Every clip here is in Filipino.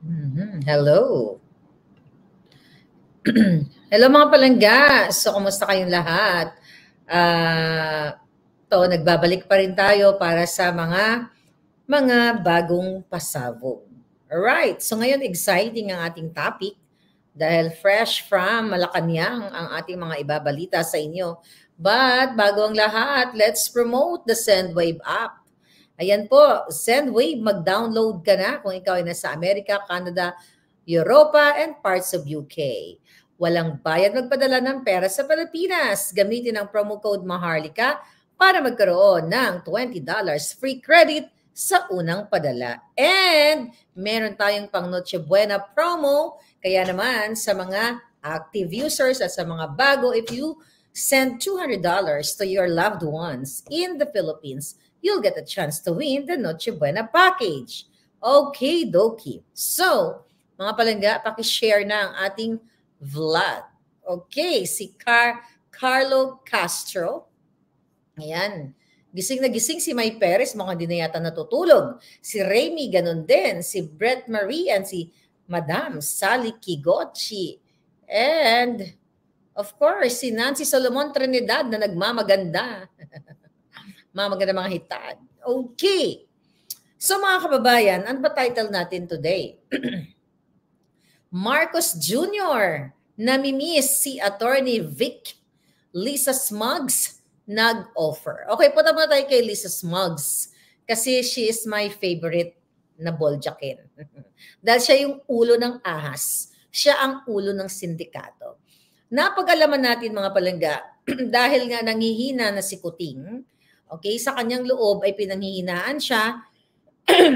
Mm-hmm. Hello. Hello mga palangga. So, kumusta kayong lahat? Uh, to, nagbabalik pa rin tayo para sa mga mga bagong pasabog. Alright, so ngayon exciting ang ating topic dahil fresh from Malacanang ang ating mga ibabalita sa inyo. But bago ang lahat, let's promote the Sendwave app Ayan po, Sendwave, mag-download ka na kung ikaw ay nasa Amerika, Canada, Europa, and parts of UK. Walang bayad magpadala ng pera sa Pilipinas. Gamitin ang promo code MAHARLIKA para magkaroon ng $20 free credit sa unang padala. And meron tayong pang Noche Buena promo. Kaya naman sa mga active users at sa mga bago, if you send $200 to your loved ones in the Philippines, you'll get a chance to win the Noche Buena package. Okay, dokie. So, mga palangga, pakishare na ang ating vlog. Okay, si Car Carlo Castro. Ayan. Gising na gising si May Perez, mga hindi na yata natutulog. Si Remy, ganun din. Si Brett Marie and si Madam Sally Kigochi. And, of course, si Nancy Solomon Trinidad na nagmamaganda. mga maganda mga hitad. Okay. So mga kababayan, ano ba title natin today? Marcos Jr. namimiss si Attorney Vic Lisa Smugs nag-offer. Okay, punta muna tayo kay Lisa Smugs kasi she is my favorite na boljakin. Dahil siya yung ulo ng ahas. Siya ang ulo ng sindikato. Napag-alaman natin mga palangga, dahil nga nangihina na si Kuting, Okay, sa kanyang loob ay pinanghihinaan siya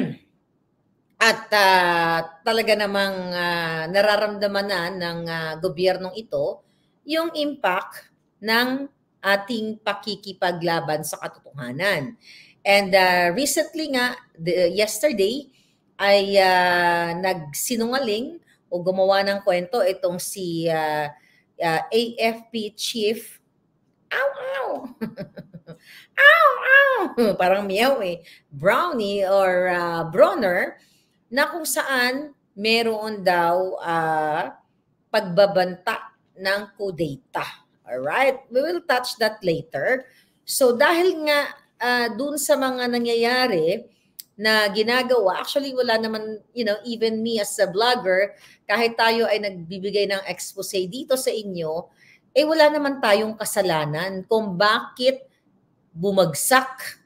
at uh, talaga namang uh, nararamdaman na ng uh, gobyernong ito yung impact ng ating pakikipaglaban sa katotohanan. And uh, recently nga, the, yesterday, ay uh, nagsinungaling o gumawa ng kwento itong si uh, uh, AFP Chief. Ow, ow! ow, ow, parang meow eh, brownie or uh, broner, na kung saan meron daw uh, pagbabanta ng kudeta. Alright? We will touch that later. So dahil nga uh, dun sa mga nangyayari, na ginagawa. Actually, wala naman, you know, even me as a vlogger, kahit tayo ay nagbibigay ng expose dito sa inyo, eh wala naman tayong kasalanan kung bakit bumagsak,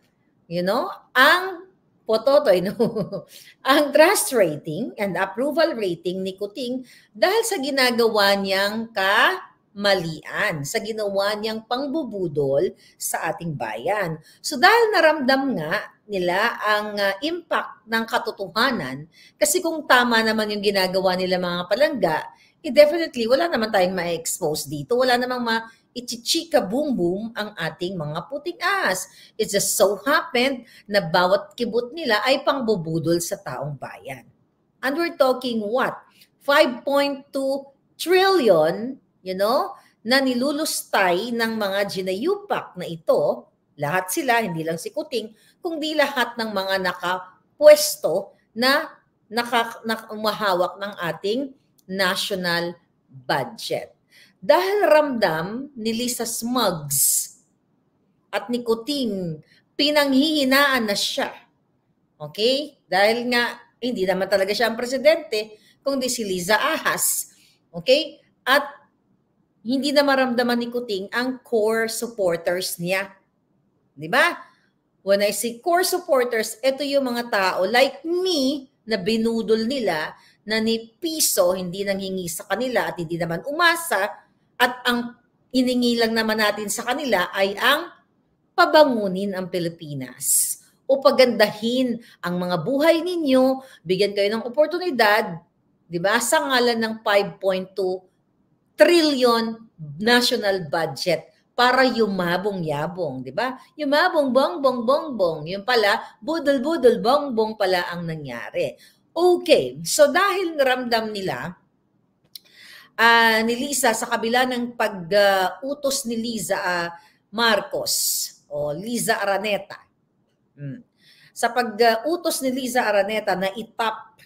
you know, ang pototoy, no? ang trust rating and approval rating ni Kuting dahil sa ginagawa niyang kamalian, sa ginawa niyang pangbubudol sa ating bayan. So dahil naramdam nga nila ang uh, impact ng katotohanan, kasi kung tama naman yung ginagawa nila mga palangga, eh definitely wala naman tayong ma-expose dito, wala namang ma ichichika boom boom ang ating mga puting as. It just so happened na bawat kibot nila ay pangbubudol sa taong bayan. And we're talking what? 5.2 trillion, you know, na nilulustay ng mga ginayupak na ito, lahat sila, hindi lang si Kuting, kundi lahat ng mga nakapwesto na, naka, na umahawak ng ating national budget. Dahil ramdam ni Lisa Smugs at ni Kuting, pinanghihinaan na siya. Okay? Dahil nga, hindi naman talaga siya ang presidente, kundi si Liza Ahas. Okay? At hindi na maramdaman ni Kuting ang core supporters niya. Di ba? When I say core supporters, ito yung mga tao like me na binudol nila na ni Piso hindi nanghingi sa kanila at hindi naman umasa at ang iningi naman natin sa kanila ay ang pabangunin ang Pilipinas o pagandahin ang mga buhay ninyo, bigyan kayo ng oportunidad, 'di ba? Sa ngalan ng 5.2 trillion national budget para yumabong-yabong, 'di ba? Yumabong bong, bong, bong, bong. Yung pala, budol-budol bong, bong pala ang nangyari. Okay, so dahil ramdam nila uh, ni Liza sa kabila ng pag-utos uh, ni Liza uh, ah, Marcos o Liza Araneta. Hmm. Sa pag-utos ni Liza Araneta na itap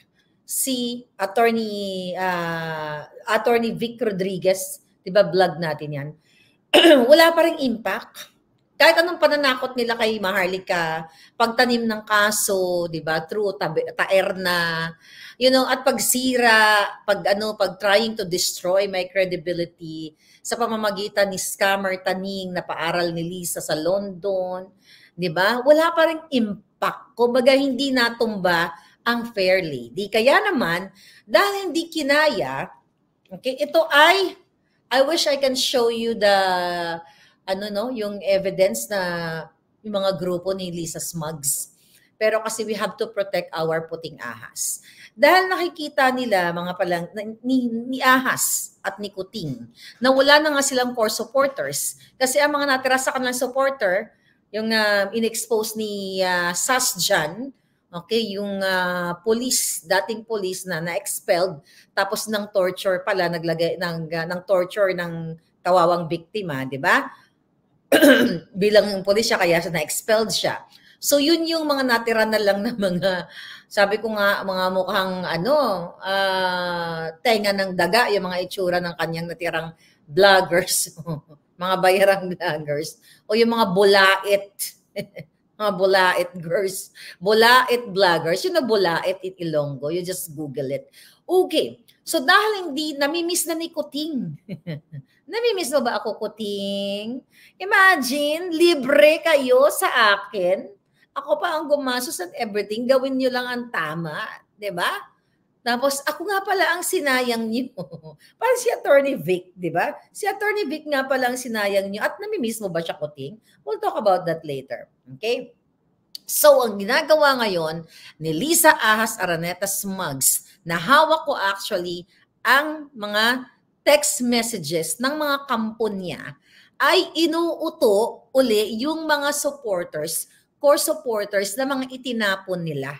si attorney uh, attorney Vic Rodriguez, 'di ba vlog natin 'yan. Wala pa ring impact. Kahit anong pananakot nila kay Maharlika, pagtanim ng kaso, 'di ba? True taerna, you know, at pagsira, pag ano, pag trying to destroy my credibility sa pamamagitan ni scammer taning na paaral ni Lisa sa London, 'di ba? Wala pa ring impact. Kumbaga hindi natumba ang fair lady. Kaya naman, dahil hindi kinaya, okay, ito ay I wish I can show you the ano no, yung evidence na yung mga grupo ni Lisa Smugs. Pero kasi we have to protect our puting ahas. Dahil nakikita nila mga palang, ni, ni Ahas at ni Kuting na wala na nga silang core supporters kasi ang mga natira sa kanilang supporter, yung uh, inexpose ni uh, ah, Sasjan, Okay, yung uh, police, dating police na na-expelled tapos ng torture pala naglagay ng uh, ng torture ng kawawang biktima, 'di ba? Bilang police siya kaya siya na-expelled siya. So yun yung mga natira na lang na mga, sabi ko nga, mga mukhang ano, uh, tenga ng daga, yung mga itsura ng kanyang natirang vloggers, mga bayarang vloggers, o yung mga bulait, mga bulait girls, bulait vloggers, Yung na bulait in Ilonggo, you just Google it. Okay, so dahil hindi, namimiss na ni Kuting. namimiss mo ba ako, Kuting? Imagine, libre kayo sa akin ako pa ang gumastos at everything. Gawin nyo lang ang tama. di ba? Tapos ako nga pala ang sinayang niyo. Parang si Attorney Vic, di ba? Si Attorney Vic nga pala ang sinayang niyo at namimiss mo ba siya kuting? We'll talk about that later. Okay? So, ang ginagawa ngayon ni Lisa Ahas Araneta Smugs, na hawak ko actually ang mga text messages ng mga kampo niya, ay inuuto uli yung mga supporters core supporters na mga itinapon nila.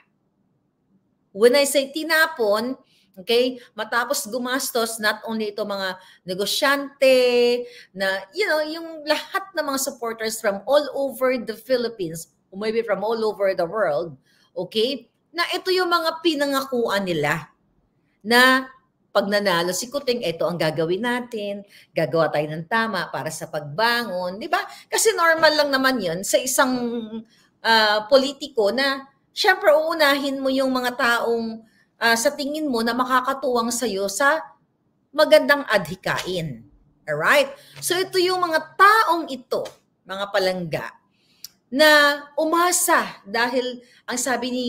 When I say tinapon, okay, matapos gumastos, not only ito mga negosyante, na, you know, yung lahat ng mga supporters from all over the Philippines, or maybe from all over the world, okay, na ito yung mga pinangakuan nila na pag nanalo si Kuting, ito ang gagawin natin, gagawa tayo ng tama para sa pagbangon, di ba? Kasi normal lang naman yun sa isang uh, politiko na syempre uunahin mo yung mga taong uh, sa tingin mo na makakatuwang sa'yo sa magandang adhikain. Alright? So ito yung mga taong ito, mga palangga, na umasa dahil ang sabi ni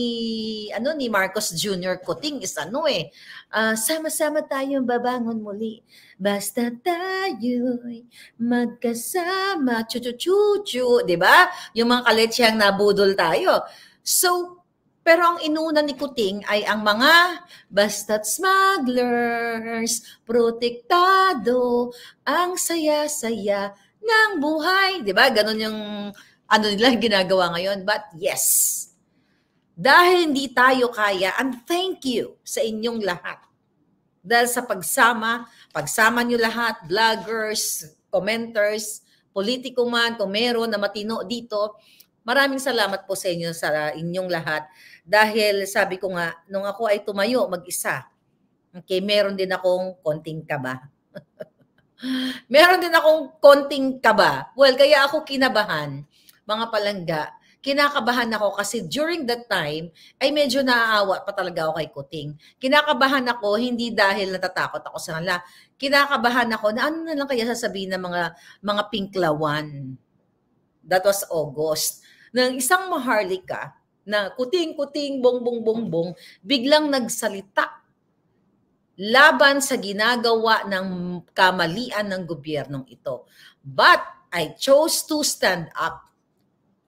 ano ni Marcos Jr. Kuting is ano eh uh, sama-sama tayong babangon muli basta tayo'y magkasama chu-chu-chu 'di ba yung mga kaletsiyang nabudol tayo so pero ang inuna ni Kuting ay ang mga basta't smugglers, protektado, ang saya-saya ng buhay. 'Di ba? Ganon yung ano nila ginagawa ngayon. But yes, dahil hindi tayo kaya, and thank you sa inyong lahat. Dahil sa pagsama, pagsama nyo lahat, vloggers, commenters, politiko man, kung meron na matino dito, maraming salamat po sa inyo, sa inyong lahat. Dahil sabi ko nga, nung ako ay tumayo mag-isa, okay, meron din akong konting kaba. meron din akong konting kaba. Well, kaya ako kinabahan mga palangga, kinakabahan ako kasi during that time ay medyo naaawa pa talaga ako kay Kuting. Kinakabahan ako hindi dahil natatakot ako sa kanila. Kinakabahan ako na ano na lang kaya sasabihin ng mga mga pinklawan. That was August. Nang isang maharlika na kuting-kuting, bong bong-bong-bong-bong, biglang nagsalita laban sa ginagawa ng kamalian ng gobyernong ito. But I chose to stand up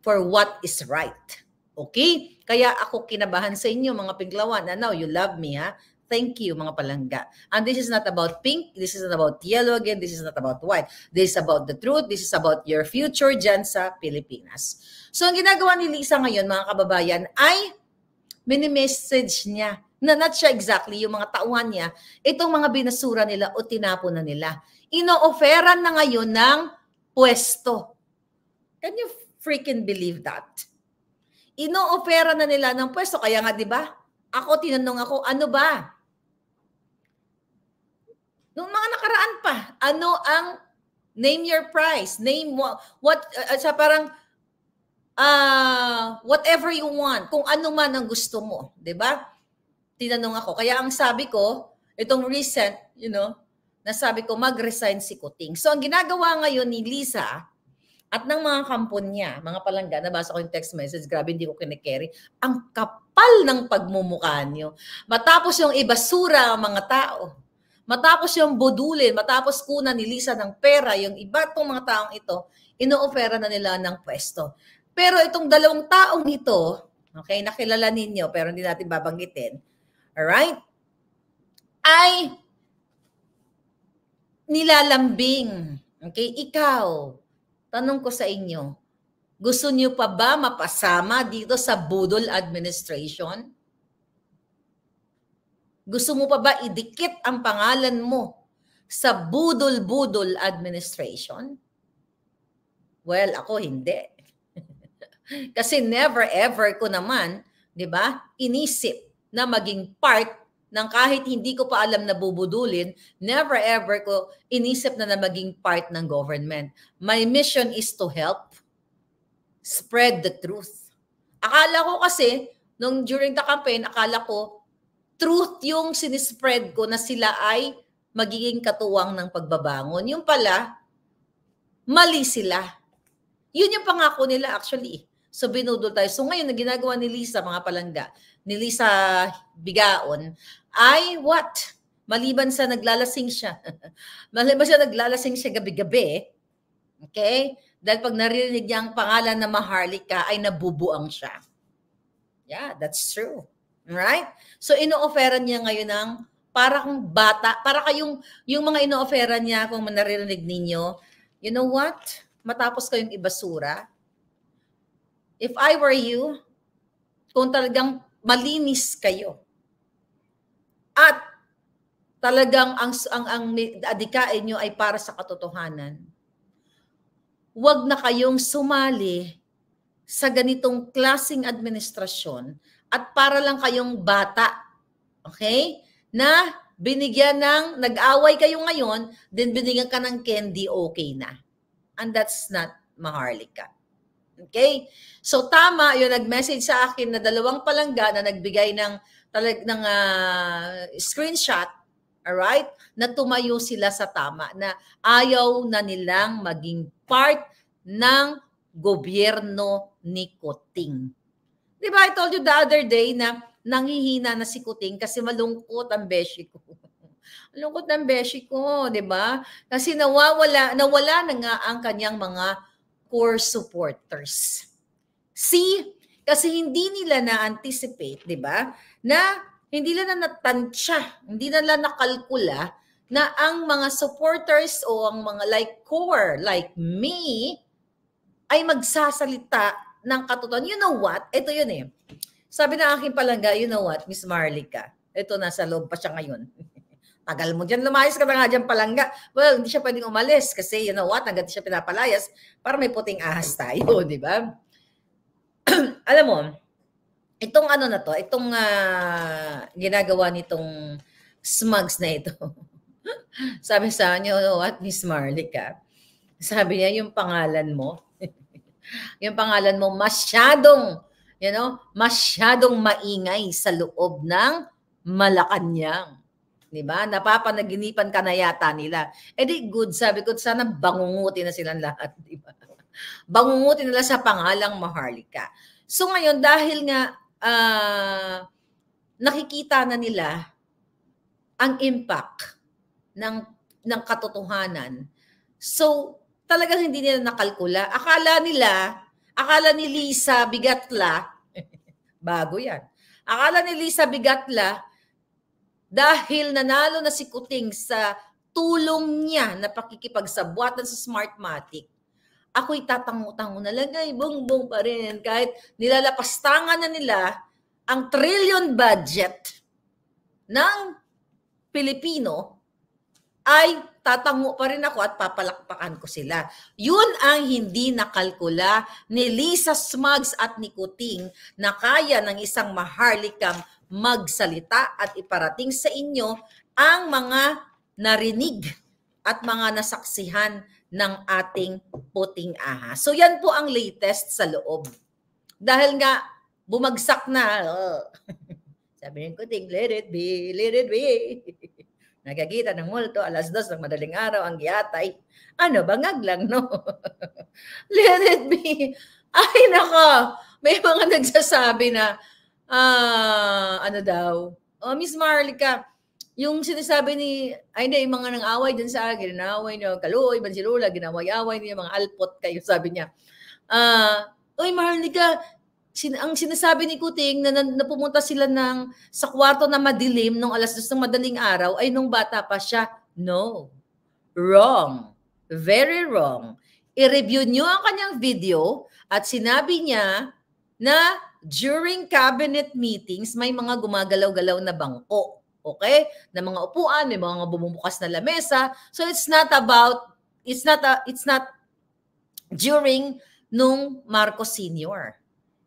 for what is right. Okay? Kaya ako kinabahan sa inyo mga piglawan. Now, you love me ha. Thank you mga palangga. And this is not about pink. This is not about yellow again. This is not about white. This is about the truth. This is about your future dyan sa Pilipinas. So ang ginagawa ni Lisa ngayon mga kababayan ay mini-message niya na not siya exactly yung mga tauhan niya, itong mga binasura nila o tinapo na nila. Ino-offeran na ngayon ng pwesto. Can you freaking believe that. Inoopera na nila ng pwesto. Kaya nga, di ba? Ako, tinanong ako, ano ba? Nung mga nakaraan pa, ano ang name your price, name what, what uh, uh, sa parang uh, whatever you want, kung ano man ang gusto mo, 'di ba? Tinanong ako. Kaya ang sabi ko, itong recent, you know, nasabi ko mag-resign si Kuting. So ang ginagawa ngayon ni Lisa, at ng mga kampon niya, mga palangga, nabasa ko yung text message, grabe hindi ko kinikerry. Ang kapal ng pagmumukha niyo. Matapos yung ibasura ang mga tao. Matapos yung budulin, matapos kuna ni Lisa ng pera, yung iba tong mga taong ito, inoofera na nila ng pwesto. Pero itong dalawang taong ito, okay, nakilala ninyo pero hindi natin babanggitin, alright, ay nilalambing. Okay, ikaw, tanong ko sa inyo, gusto niyo pa ba mapasama dito sa Budol administration? Gusto mo pa ba idikit ang pangalan mo sa Budol-Budol administration? Well, ako hindi. Kasi never ever ko naman, 'di ba, inisip na maging part nang kahit hindi ko pa alam na bubudulin, never ever ko inisip na na maging part ng government. My mission is to help spread the truth. Akala ko kasi, nung during the campaign, akala ko, truth yung sinispread ko na sila ay magiging katuwang ng pagbabangon. Yung pala, mali sila. Yun yung pangako nila actually. Eh. So binudol tayo. So ngayon, na ginagawa ni Lisa, mga palangga, ni Lisa Bigaon, I what? Maliban sa naglalasing siya. Maliban siya naglalasing siya gabi-gabi. Okay? Dahil pag naririnig niya ang pangalan na Maharlika, ay nabubuang siya. Yeah, that's true. Right? So, inooferan niya ngayon ng para kang bata, para kayong, yung mga inooferan niya kung naririnig ninyo, you know what? Matapos kayong ibasura, if I were you, kung talagang malinis kayo, at talagang ang ang ang adikain niyo ay para sa katotohanan. Huwag na kayong sumali sa ganitong klasing administrasyon at para lang kayong bata. Okay? Na binigyan ng nag-away kayo ngayon, then binigyan ka ng candy, okay na. And that's not maharlika. Okay? So tama, yung nag-message sa akin na dalawang palangga na nagbigay ng talag ng uh, ah, screenshot, right? na tumayo sila sa tama na ayaw na nilang maging part ng gobyerno ni Kuting. Di ba, I told you the other day na nanghihina na si Kuting kasi malungkot ang beshi ko. malungkot ang beshi ko, di ba? Kasi nawawala, nawala na nga ang kanyang mga core supporters. See, kasi hindi nila na-anticipate, di ba? Na hindi nila na natansya, hindi nila nakalkula na ang mga supporters o ang mga like core, like me, ay magsasalita ng katotohanan. You know what? Ito yun eh. Sabi ng aking palangga, you know what, Miss Marlica, ito nasa loob pa siya ngayon. Tagal mo dyan, lumayas ka na nga dyan palangga. Well, hindi siya pwedeng umalis kasi you know what, hanggang siya pinapalayas para may puting ahas tayo, di ba? alam mo, itong ano na to, itong uh, ginagawa nitong smugs na ito. sabi sa kanya, oh, what, Miss Marlica? Sabi niya, yung pangalan mo, yung pangalan mo masyadong, you know, masyadong maingay sa loob ng Malacanang. 'Di ba? Napapanaginipan ka na yata nila. Eh di good, sabi ko, sana bangunguti na silang lahat, 'di ba? Bangunguti nila sa pangalang Maharlika. So ngayon, dahil nga uh, nakikita na nila ang impact ng, ng katotohanan, so talagang hindi nila nakalkula. Akala nila, akala ni Lisa Bigatla, bago yan, akala ni Lisa Bigatla, dahil nanalo na si Kuting sa tulong niya na pakikipagsabwatan sa Smartmatic, ako'y tatango-tango na lang ay bongbong pa rin kahit nilalapastangan na nila ang trillion budget ng Pilipino ay tatango pa rin ako at papalakpakan ko sila. Yun ang hindi nakalkula ni Lisa Smugs at ni Kuting na kaya ng isang maharlikang magsalita at iparating sa inyo ang mga narinig at mga nasaksihan ng ating puting aha. So yan po ang latest sa loob. Dahil nga, bumagsak na. Oh. Sabi ng kuting, let it be, let it be. Nagagita ng multo, alas dos ng madaling araw, ang giyatay. Ano ba, ngaglang, no? let it be. Ay, nako, may mga nagsasabi na, ah, ano daw, oh, Miss Marlica, yung sinasabi ni, ay na, yung mga nang-away dyan sa akin, nang-away niyo, Kaluoy, Bansilula, ginaway-away niyo, mga alpot kayo, sabi niya. Ah, uh, Uy, Maharlika, sin ang sinasabi ni Kuting na, na, na pumunta sila ng, sa kwarto na madilim nung alas dos ng madaling araw, ay nung bata pa siya. No. Wrong. Very wrong. I-review niyo ang kanyang video at sinabi niya na during cabinet meetings, may mga gumagalaw-galaw na bangko. Okay? Na mga upuan, may mga bumubukas na lamesa. So it's not about it's not a, it's not during nung Marcos Senior.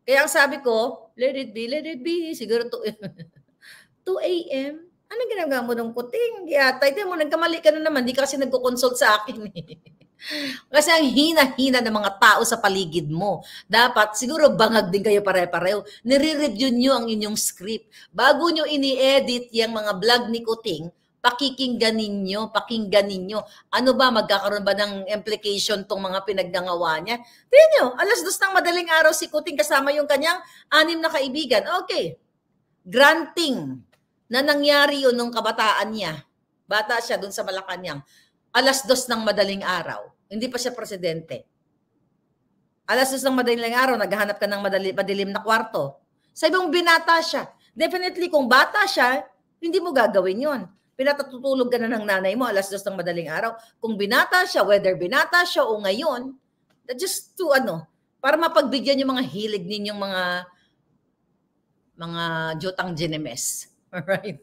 Kaya ang sabi ko, let it be, let it be. Siguro to 2 a.m. Ano ginagawa mo nung kuting? Yata, ito mo, nagkamali ka na naman. Di ka kasi nagko-consult sa akin eh. Kasi ang hina-hina ng mga tao sa paligid mo. Dapat, siguro bangag din kayo pare-pareho. Nire-review nyo ang inyong script. Bago nyo ini-edit yung mga vlog ni Kuting, pakikinggan ninyo, pakinggan ninyo. Ano ba, magkakaroon ba ng implication tong mga pinagdangawa niya? Tingnan nyo, alas dos ng madaling araw si Kuting kasama yung kanyang anim na kaibigan. Okay, granting na nangyari yun nung kabataan niya. Bata siya dun sa Malacanang alas dos ng madaling araw. Hindi pa siya presidente. Alas dos ng madaling araw, naghahanap ka ng madali, madilim na kwarto. Sa ibang binata siya. Definitely, kung bata siya, hindi mo gagawin yon. Pinatatutulog ka na ng nanay mo alas dos ng madaling araw. Kung binata siya, whether binata siya o ngayon, just to ano, para mapagbigyan yung mga hilig ninyong mga mga jutang ginemes. Alright?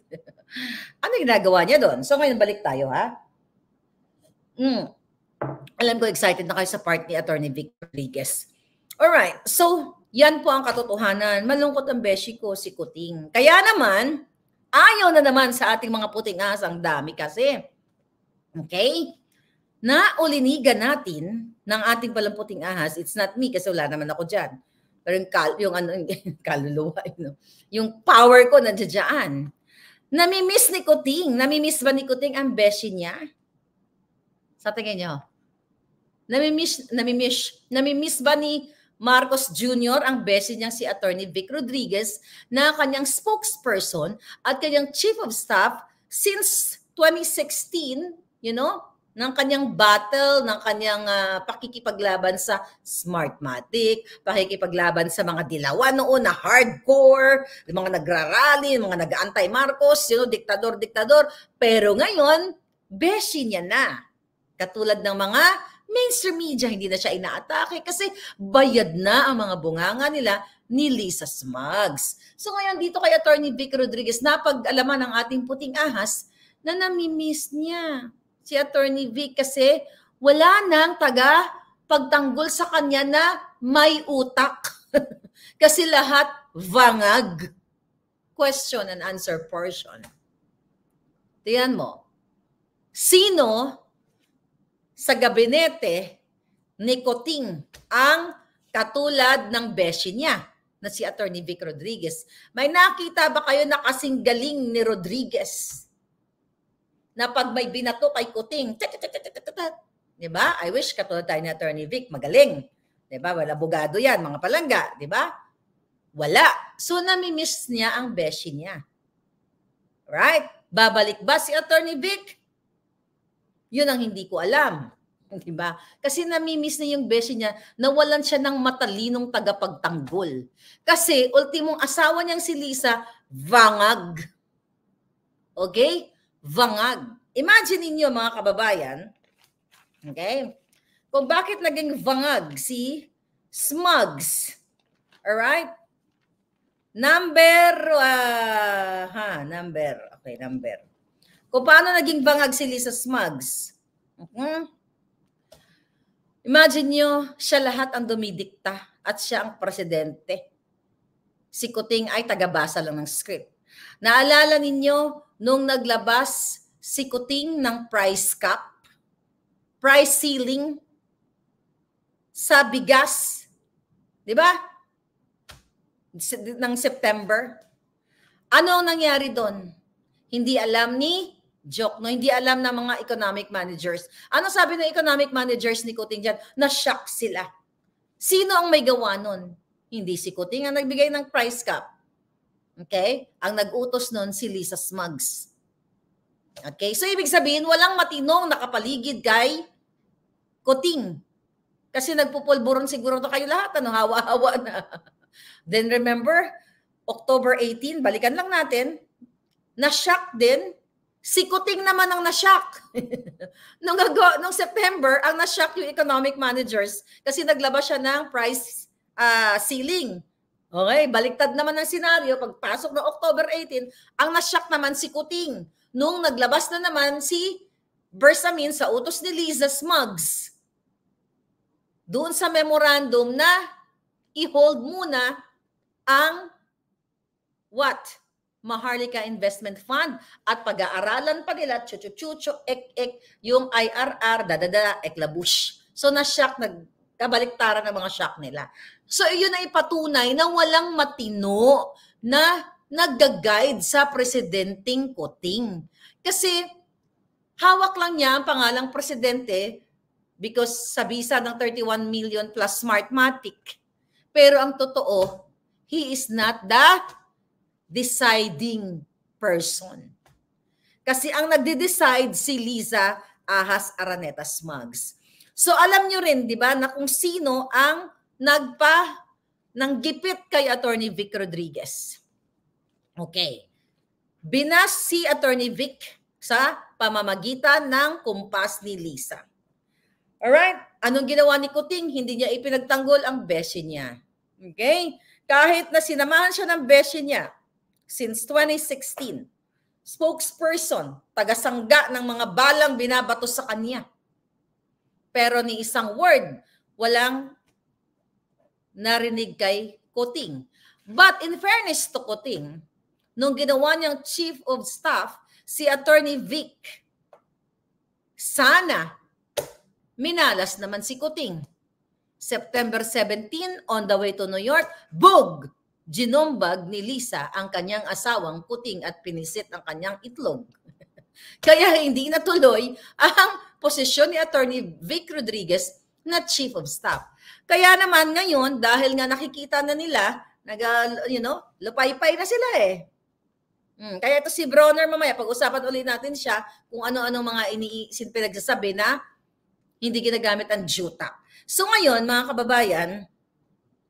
ano ginagawa niya doon? So ngayon balik tayo ha. Mm. Alam ko excited na kayo sa part ni Attorney Vic Rodriguez. right. so yan po ang katotohanan. Malungkot ang beshi ko, si Kuting. Kaya naman, ayaw na naman sa ating mga puting as. Ang dami kasi. Okay? Naulinigan natin ng ating puting ahas. It's not me kasi wala naman ako dyan. Pero yung, kal yung, ano, yung kaluluwa, you know, yung power ko nandiyan. Namimiss ni Kuting. Namimiss ba ni Kuting ang beshi niya? Sa tingin niyo? Namimiss, namimiss, namimiss ba ni Marcos Jr. ang beses niya si Attorney Vic Rodriguez na kanyang spokesperson at kanyang chief of staff since 2016, you know, ng kanyang battle, ng kanyang uh, pakikipaglaban sa Smartmatic, pakikipaglaban sa mga dilawan noon na hardcore, yung mga nagrarally, mga nag-anti-Marcos, you know, diktador-diktador. Pero ngayon, beshi niya na Katulad ng mga mainstream media, hindi na siya inaatake kasi bayad na ang mga bunganga nila ni Lisa Smugs. So ngayon dito kay Attorney Vic Rodriguez, napag-alaman ng ating puting ahas na namimiss niya si Attorney Vic kasi wala nang taga pagtanggol sa kanya na may utak. kasi lahat vangag. Question and answer portion. Tiyan mo, sino sa gabinete ni Coting ang katulad ng beshi niya na si Attorney Vic Rodriguez. May nakita ba kayo na kasing galing ni Rodriguez na pag may binato kay Kuting, di ba? I wish katulad tayo ni Attorney Vic, magaling. Di ba? Wala bugado yan, mga palangga, di ba? Wala. So, namimiss niya ang beshi niya. Right? Babalik ba si Attorney Vic? Yun ang hindi ko alam. Di ba? Kasi namimiss na yung beshi niya, nawalan siya ng matalinong tagapagtanggol. Kasi ultimong asawa niyang si Lisa, vangag. Okay? Vangag. Imagine niyo mga kababayan, okay? Kung bakit naging vangag si Smugs. Alright? Number, uh, ha, number. Okay, number. Kung paano naging bangag si Lisa Smugs. Hmm? Imagine nyo, siya lahat ang dumidikta at siya ang presidente. Si Kuting ay tagabasa lang ng script. Naalala ninyo nung naglabas si Kuting ng price cap, price ceiling sa bigas, 'di ba? ng September. Ano ang nangyari doon? Hindi alam ni joke, no? Hindi alam ng mga economic managers. Ano sabi ng economic managers ni Kuting dyan? Na-shock sila. Sino ang may gawa nun? Hindi si Kuting ang nagbigay ng price cap. Okay? Ang nag-utos nun si Lisa Smugs. Okay? So, ibig sabihin, walang matinong nakapaligid kay Kuting. Kasi nagpupulburon siguro to kayo lahat. Ano, hawa-hawa na. Then remember, October 18, balikan lang natin, na-shock din Si Kuting naman ang nashock. nung, ago, nung September, ang nashock yung economic managers kasi naglabas siya ng price uh, ceiling. Okay, baliktad naman ang senaryo. Pagpasok ng October 18, ang nashock naman si Kuting nung naglabas na naman si Bersamin sa utos ni Liza Smugs doon sa memorandum na i-hold muna ang what? Maharlika Investment Fund at pag-aaralan pa nila chuchuchucho ek ek yung IRR dadada eklabush. So na shock nag kabaliktaran ng mga shock nila. So iyon ay patunay na walang matino na nagga-guide sa presidenting kuting. Kasi hawak lang niya ang pangalang presidente because sa visa ng 31 million plus Smartmatic. Pero ang totoo, he is not the deciding person. Kasi ang nagde-decide si Liza Ahas Araneta Smugs. So alam nyo rin, di ba, na kung sino ang nagpa ng gipit kay Attorney Vic Rodriguez. Okay. Binas si Attorney Vic sa pamamagitan ng kumpas ni Lisa. Alright? Anong ginawa ni Kuting? Hindi niya ipinagtanggol ang beshi niya. Okay? Kahit na sinamahan siya ng beshi niya, since 2016. Spokesperson, tagasangga ng mga balang binabato sa kanya. Pero ni isang word, walang narinig kay Kuting. But in fairness to Kuting, nung ginawa niyang chief of staff, si Attorney Vic, sana minalas naman si Kuting. September 17, on the way to New York, bug! Ginombag ni Lisa ang kanyang asawang kuting at pinisit ang kanyang itlog. Kaya hindi natuloy ang posisyon ni Attorney Vic Rodriguez na Chief of Staff. Kaya naman ngayon, dahil nga nakikita na nila, nag, uh, you know, lupaypay na sila eh. Hmm. Kaya ito si Broner mamaya, pag-usapan ulit natin siya kung ano-ano mga iniisip pinagsasabi na hindi ginagamit ang juta. So ngayon, mga kababayan,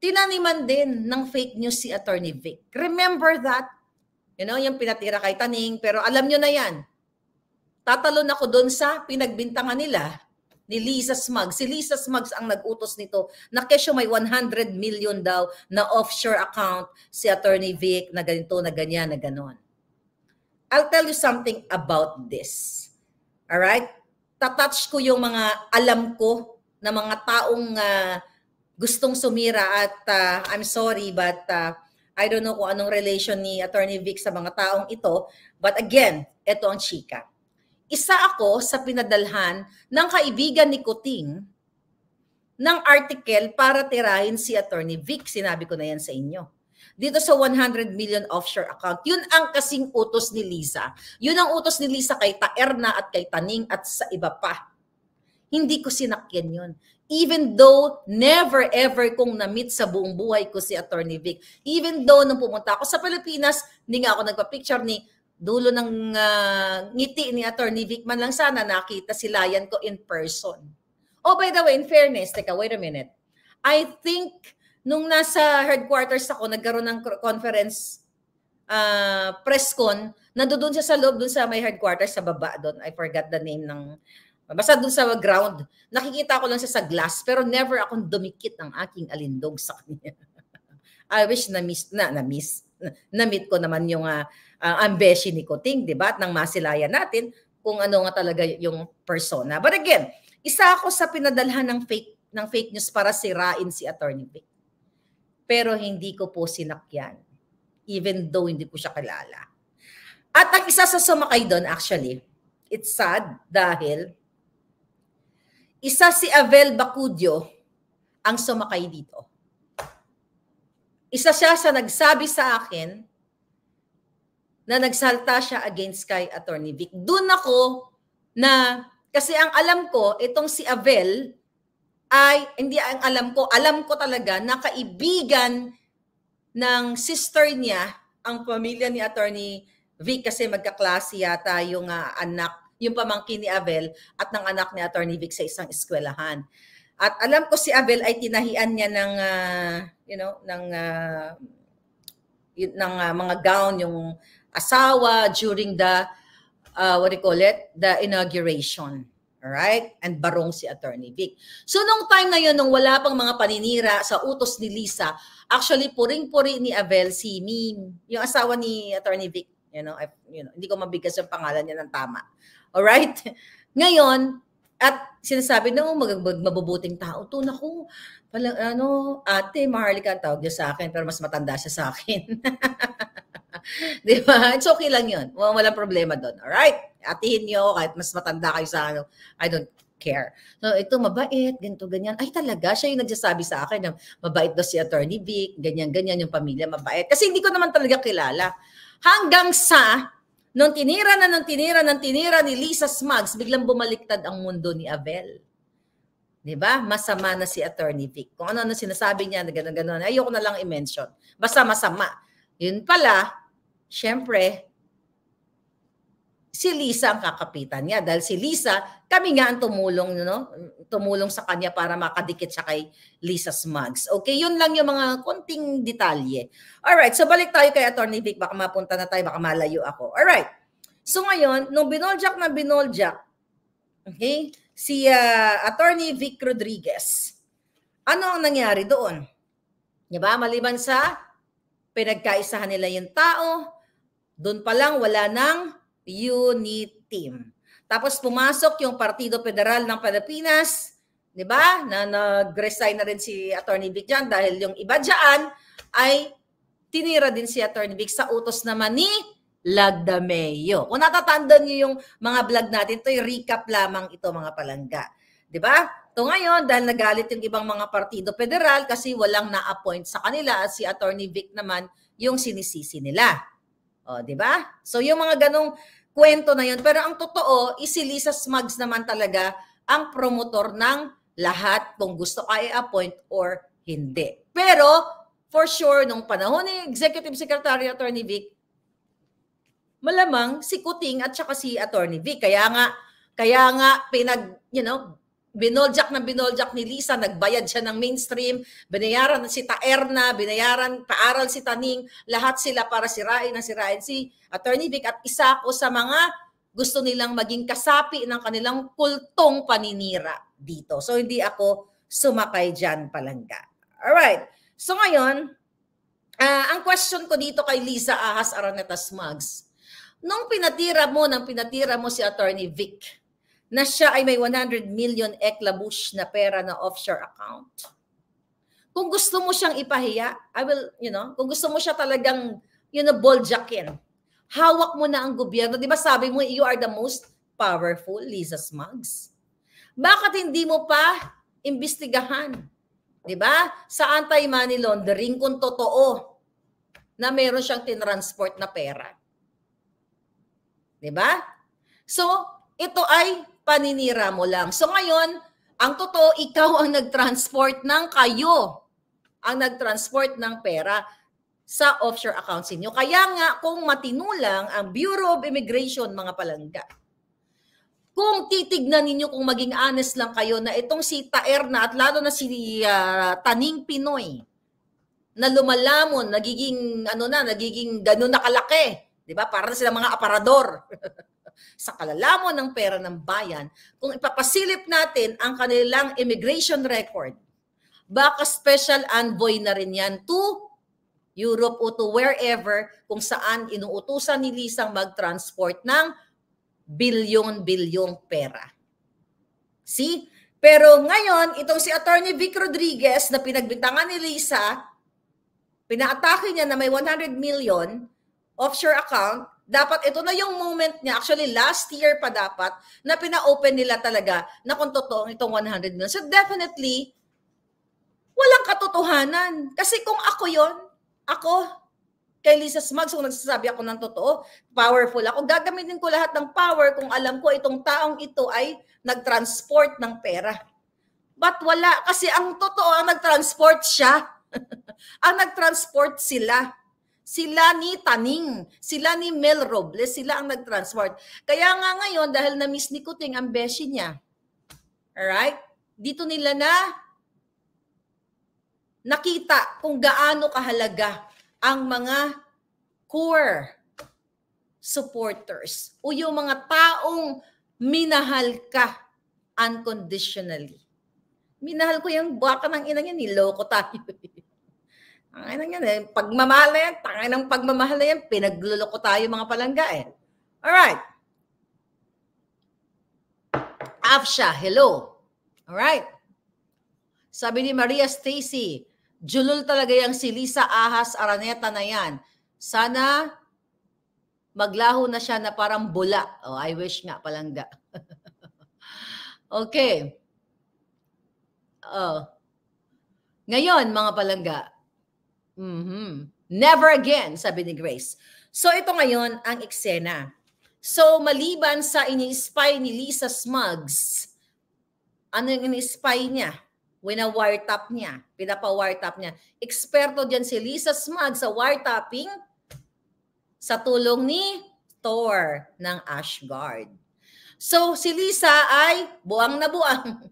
tinaniman din ng fake news si Attorney Vic. Remember that? You know, yung pinatira kay Taning, pero alam nyo na yan. Tatalon ako doon sa pinagbintangan nila ni Lisa Smug. Si Lisa Smugs ang nag-utos nito na kesyo may 100 million daw na offshore account si Attorney Vic na ganito, na ganyan, na ganon. I'll tell you something about this. Alright? Tatouch ko yung mga alam ko na mga taong uh, gustong sumira at uh, I'm sorry but uh, I don't know kung anong relation ni Attorney Vic sa mga taong ito. But again, ito ang chika. Isa ako sa pinadalhan ng kaibigan ni Kuting ng article para tirahin si Attorney Vic. Sinabi ko na yan sa inyo. Dito sa 100 million offshore account, yun ang kasing utos ni Lisa. Yun ang utos ni Lisa kay Taerna at kay Taning at sa iba pa. Hindi ko sinakyan yun. Even though never ever kong na-meet sa buong buhay ko si Attorney Vic. Even though nung pumunta ako sa Pilipinas, hindi nga ako nagpa-picture ni dulo ng uh, ngiti ni Attorney Vic man lang sana nakita si Layan ko in person. Oh, by the way, in fairness, teka, wait a minute. I think nung nasa headquarters ako, nagkaroon ng conference uh, press con, nandoon siya sa loob, doon sa may headquarters sa baba doon. I forgot the name ng Basta dun sa ground, nakikita ko lang siya sa glass pero never akong dumikit ng aking alindog sa kanya. I wish na miss na na miss na meet ko naman yung uh, uh, ambition ni Kuting, 'di ba? At nang masilayan natin kung ano nga talaga yung persona. But again, isa ako sa pinadalhan ng fake ng fake news para sirain si Attorney Vic. Pero hindi ko po sinakyan even though hindi ko siya kilala. At ang isa sa sumakay doon actually, it's sad dahil isa si Avel Bacudio ang sumakay dito. Isa siya sa nagsabi sa akin na nagsalta siya against kay Attorney Vic. Doon ako na kasi ang alam ko, itong si Avel ay, hindi ang alam ko, alam ko talaga na kaibigan ng sister niya, ang pamilya ni Attorney Vic kasi magkaklase yata yung uh, anak yung pamangkin ni Abel at ng anak ni Attorney Vic sa isang eskwelahan. At alam ko si Abel ay tinahian niya ng uh, you know ng uh, ah, yun, ng uh, mga gown yung asawa during the uh, what do you call it the inauguration. right And barong si Attorney Vic. So, nung time na yun, nung wala pang mga paninira sa utos ni Lisa, actually, puring-puri ni Abel si Mim, yung asawa ni Attorney Vic. You know, I, you know, hindi ko mabigkas yung pangalan niya ng tama. Alright? Ngayon, at sinasabi na, oh, mag- mabubuting tao to. Naku, pala, ano, ate, Maharlika tawag niya sa akin, pero mas matanda siya sa akin. Di ba? It's okay lang yun. Walang problema doon. Alright? Atihin niyo kahit mas matanda kayo sa ano. I don't care. So, ito mabait, ganito, ganyan. Ay, talaga, siya yung nagsasabi sa akin na mabait daw si Attorney Vic, ganyan, ganyan yung pamilya, mabait. Kasi hindi ko naman talaga kilala. Hanggang sa Nung tinira na nung tinira nang tinira ni Lisa Smugs, biglang bumaliktad ang mundo ni Abel. 'Di ba? Masama na si Attorney Vic. Kung ano na sinasabi niya na ganun-ganun. Ayoko na lang i-mention. Basta masama. Yun pala, syempre, si Lisa ang kakapitan niya dahil si Lisa kami nga ang tumulong, no? tumulong sa kanya para makadikit siya kay Lisa Smugs. Okay, yun lang yung mga konting detalye. Alright, so balik tayo kay Attorney Vic. Baka mapunta na tayo, baka malayo ako. Alright, so ngayon, nung binoljak na binoljak, okay, si uh, Attorney Vic Rodriguez, ano ang nangyari doon? Diba? Maliban sa pinagkaisahan nila yung tao, doon pa lang wala ng unit team. Tapos pumasok yung Partido Federal ng Pilipinas, 'di ba? Na nag-resign na rin si Attorney Vic diyan dahil yung iba diyan ay tinira din si Attorney Vic sa utos naman ni Lagdameo. Kung natatandaan niyo yung mga vlog natin, ito'y recap lamang ito mga palangga. 'Di ba? To ngayon, dahil nagalit yung ibang mga partido federal kasi walang na-appoint sa kanila at si Attorney Vic naman yung sinisisi nila. O, di ba? So yung mga ganong kwento na yun. Pero ang totoo, is si Lisa Smugs naman talaga ang promotor ng lahat kung gusto ka i-appoint or hindi. Pero for sure, nung panahon ni Executive Secretary Attorney Vic, malamang si Kuting at saka si Attorney Vic. Kaya nga, kaya nga pinag, you know, binoljak na binoljak ni Lisa, nagbayad siya ng mainstream, binayaran na si Taerna, binayaran, paaral si Taning, lahat sila para sirain na sirain si Attorney Vic at isa ko sa mga gusto nilang maging kasapi ng kanilang kultong paninira dito. So hindi ako sumakay dyan palangga. Alright. So ngayon, uh, ang question ko dito kay Lisa Ahas Araneta Smugs, nung pinatira mo, nang pinatira mo si Attorney Vic, na siya ay may 100 million eklabush na pera na offshore account. Kung gusto mo siyang ipahiya, I will, you know, kung gusto mo siya talagang, you know, boljakin, hawak mo na ang gobyerno. Di ba sabi mo, you are the most powerful, Lisa Smugs. Bakit hindi mo pa imbestigahan? Di ba? Sa anti-money laundering, kung totoo na meron siyang tinransport na pera. Di ba? So, ito ay paninira mo lang. So ngayon, ang totoo, ikaw ang nag-transport ng kayo. Ang nag-transport ng pera sa offshore accounts niyo. Kaya nga, kung matinulang ang Bureau of Immigration, mga palangga, kung titignan ninyo kung maging honest lang kayo na itong si Taerna at lalo na si uh, Taning Pinoy na lumalamon, nagiging ano na, nagiging ganun na kalaki, 'di ba? Para na sila mga aparador. sa kalalamon ng pera ng bayan kung ipapasilip natin ang kanilang immigration record. Baka special envoy na rin yan to Europe o to wherever kung saan inuutusan ni Lisang mag-transport ng bilyon-bilyong pera. See? Pero ngayon, itong si Attorney Vic Rodriguez na pinagbitangan ni Lisa, pinaatake niya na may 100 million offshore account, dapat ito na yung moment niya. Actually, last year pa dapat na pina-open nila talaga na kung totoo itong 100 million. So definitely, walang katotohanan. Kasi kung ako yon ako, kay Lisa Smugs, kung nagsasabi ako ng totoo, powerful ako. Gagamitin ko lahat ng power kung alam ko itong taong ito ay nagtransport ng pera. But wala. Kasi ang totoo, ang nagtransport siya. ang nagtransport sila sila ni Taning, sila ni Mel Robles, sila ang nag-transport. Kaya nga ngayon, dahil na-miss ni Kuting ang beshi niya, alright, dito nila na nakita kung gaano kahalaga ang mga core supporters o yung mga taong minahal ka unconditionally. Minahal ko yung baka ng ina niya, niloko tayo. Eh. Ang nang yan eh. Pagmamahal na yan, tangay ng pagmamahal na yan, pinagluloko tayo mga palangga eh. Alright. Afsha, hello. Alright. Sabi ni Maria Stacy, julul talaga yung si Lisa Ahas Araneta na yan. Sana maglaho na siya na parang bula. Oh, I wish nga palangga. okay. Oh. Ngayon, mga palangga, Mm-hmm. Never again, sabi ni Grace. So ito ngayon ang eksena. So maliban sa ini-spy ni Lisa Smugs, ano yung ini-spy niya? Wina-wiretap niya, pinapa-wiretap niya. Eksperto diyan si Lisa Smugs sa wiretapping sa tulong ni Thor ng Ashgard. So si Lisa ay buang na buang.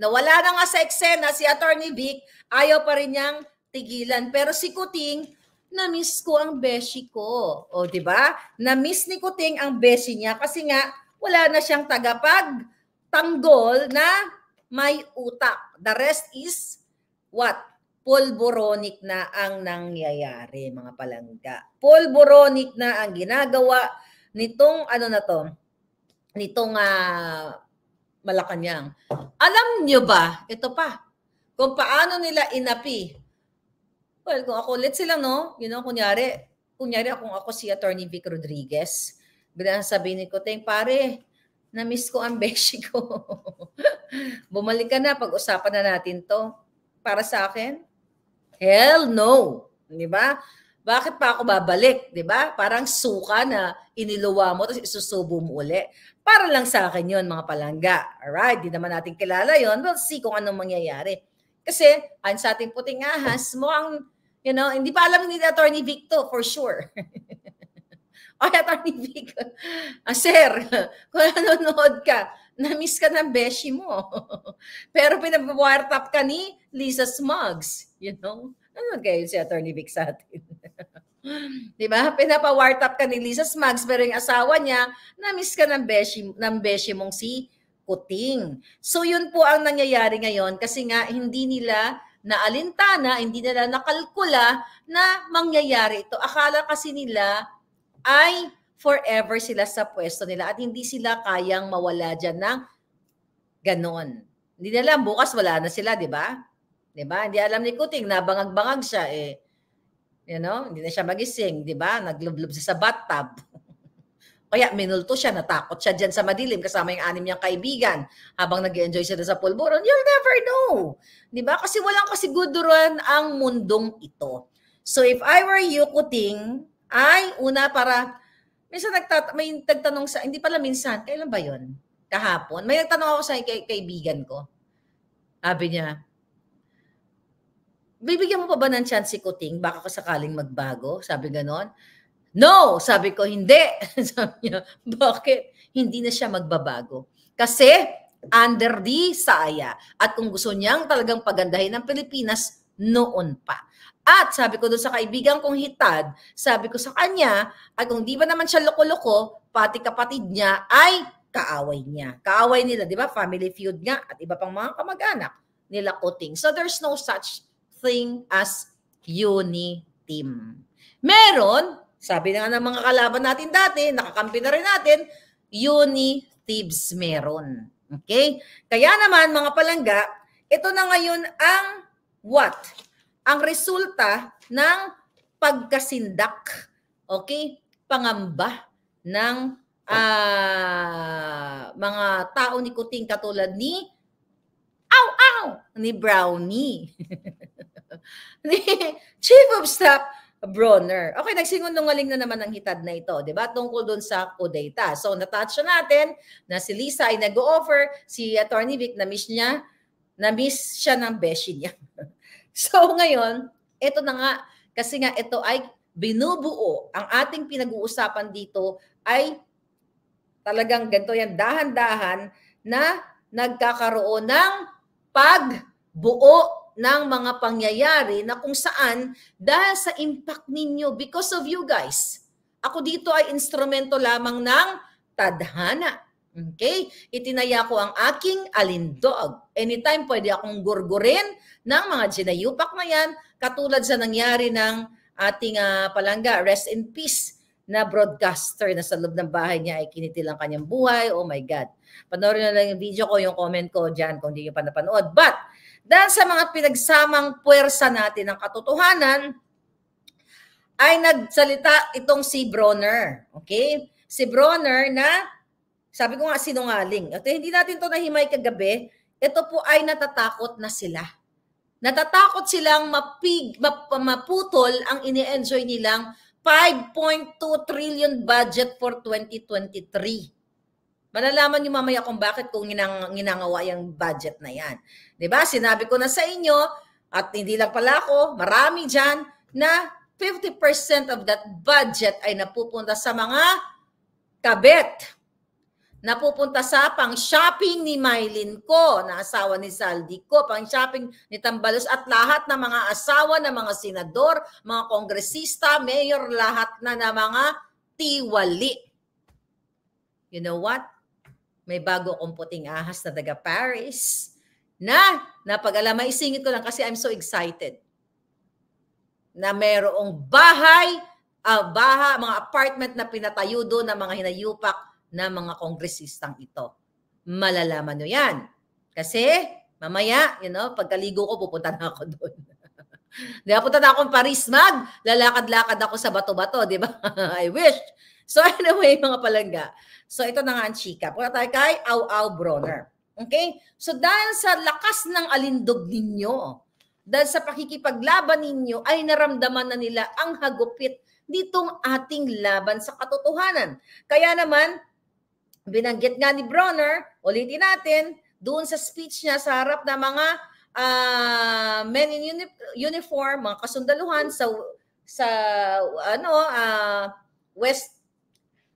Nawala na nga sa eksena si Attorney Vic, ayaw pa rin niyang tigilan. Pero si Kuting, na-miss ko ang beshi ko. O, di ba? Na-miss ni Kuting ang beshi niya kasi nga wala na siyang tagapag tanggol na may utak. The rest is what? Polboronic na ang nangyayari, mga palangga. Polboronic na ang ginagawa nitong ano na to, nitong uh, Malacanang. Alam nyo ba, ito pa, kung paano nila inapi Well, kung ako, let's say lang, no? You know, kunyari, kunyari kung ako si Attorney Vic Rodriguez, bilang sabihin ni Koteng, pare, na-miss ko ang beshi ko. Bumalik ka na, pag-usapan na natin to. Para sa akin, hell no. Di ba? Bakit pa ako babalik? Di ba? Parang suka na iniluwa mo tapos isusubo mo uli. Para lang sa akin yon mga palangga. Alright, di naman natin kilala yon We'll see kung anong mangyayari. Kasi, ang sa ating puting ahas, mukhang You know, hindi pa alam ni Attorney Vic to, for sure. Ay, Attorney Vic, ah, sir, kung nanonood ka, na-miss ka ng beshi mo. Pero pinag-wiretap ka ni Lisa Smugs. You know? Ano kayo si Attorney Vic sa atin? Di ba? Pinapa-wiretap ka ni Lisa Smugs pero yung asawa niya, na-miss ka ng beshi, ng beshi mong si Kuting. So yun po ang nangyayari ngayon kasi nga hindi nila na alintana, hindi nila nakalkula na mangyayari ito. Akala kasi nila ay forever sila sa pwesto nila at hindi sila kayang mawala dyan ng ganon. Hindi nila alam, bukas wala na sila, di ba? Di ba? Hindi alam ni Kuting, nabangag-bangag siya eh. You know, hindi na siya magising, di ba? Naglublob siya sa bathtub. Kaya minulto siya, natakot siya dyan sa madilim kasama yung anim niyang kaibigan habang nag enjoy siya sa pulburon. You'll never know. Di ba? Kasi walang kasiguruan ang mundong ito. So if I were you, Kuting, ay una para, minsan nagtat may nagtanong sa, hindi pala minsan, kailan ba yon Kahapon. May nagtanong ako sa kay, kaibigan ko. Sabi niya, bibigyan mo pa ba ng chance si Kuting? Baka sakaling magbago. Sabi ganon. No! Sabi ko, hindi. sabi niya, bakit? Hindi na siya magbabago. Kasi under the saya. At kung gusto niyang talagang pagandahin ang Pilipinas, noon pa. At sabi ko doon sa kaibigan kong hitad, sabi ko sa kanya, at kung di ba naman siya loko-loko, pati kapatid niya ay kaaway niya. Kaaway nila, di ba? Family feud nga at iba pang mga kamag-anak nila kuting. So there's no such thing as unity. Meron sabi nga ng mga kalaban natin dati, nakakampi na rin natin, uni thieves meron. Okay? Kaya naman mga palangga, ito na ngayon ang what? Ang resulta ng pagkasindak. Okay? Pangamba ng uh, mga tao ni Kuting katulad ni Aw Aw ni Brownie. ni Chief of Staff Bronner. Okay, nagsingunungaling na naman ang hitad na ito, di ba? Tungkol doon sa Odeta. So, natatch na natin na si Lisa ay nag-o-offer, si Attorney Vic na-miss niya, na-miss siya ng beshi niya. so, ngayon, ito na nga, kasi nga ito ay binubuo. Ang ating pinag-uusapan dito ay talagang ganito yan, dahan-dahan na nagkakaroon ng pagbuo ng mga pangyayari na kung saan dahil sa impact ninyo, because of you guys, ako dito ay instrumento lamang ng tadhana. Okay? Itinaya ko ang aking alindog. Anytime pwede akong gurgurin ng mga ginayupak na yan, katulad sa nangyari ng ating uh, palangga, rest in peace, na broadcaster na sa loob ng bahay niya ay kinitilang kanyang buhay. Oh my God. Panoorin na lang yung video ko, yung comment ko dyan kung hindi nyo pa napanood. But, dahil sa mga pinagsamang puwersa natin ng katotohanan, ay nagsalita itong si Bronner. Okay? Si Bronner na, sabi ko nga sinungaling. At hindi natin to nahimay kagabi. Ito po ay natatakot na sila. Natatakot silang mapig, map, maputol ang ini-enjoy nilang 5.2 trillion budget for 2023. Malalaman niyo mamaya kung bakit kung ginang, ginangawa yung budget na yan. ba diba? Sinabi ko na sa inyo, at hindi lang pala ako, marami dyan, na 50% of that budget ay napupunta sa mga kabet. Napupunta sa pang-shopping ni Mylin ko, na asawa ni Saldi ko, pang-shopping ni Tambalos at lahat ng mga asawa ng mga senador, mga kongresista, mayor, lahat na ng mga tiwali. You know what? May bago akong puting ahas na taga Paris na napag-alaman. Isingit ko lang kasi I'm so excited na mayroong bahay, uh, baha, mga apartment na pinatayo doon ng mga hinayupak na mga kongresistang ito. Malalaman nyo yan. Kasi mamaya, you know, pagkaligo ko, pupunta na ako doon. Di ba? Punta na akong Paris Mag. Lalakad-lakad ako sa bato-bato, di ba? I wish. So anyway, mga palangga, So ito na nga ang chika. Punta tayo kay Au Au Broner. Okay? So dahil sa lakas ng alindog ninyo, dahil sa pakikipaglaban ninyo, ay naramdaman na nila ang hagupit nitong ating laban sa katotohanan. Kaya naman, binanggit nga ni Broner, ulitin natin, doon sa speech niya sa harap ng mga uh, men in uni- uniform, mga kasundaluhan sa sa ano uh, West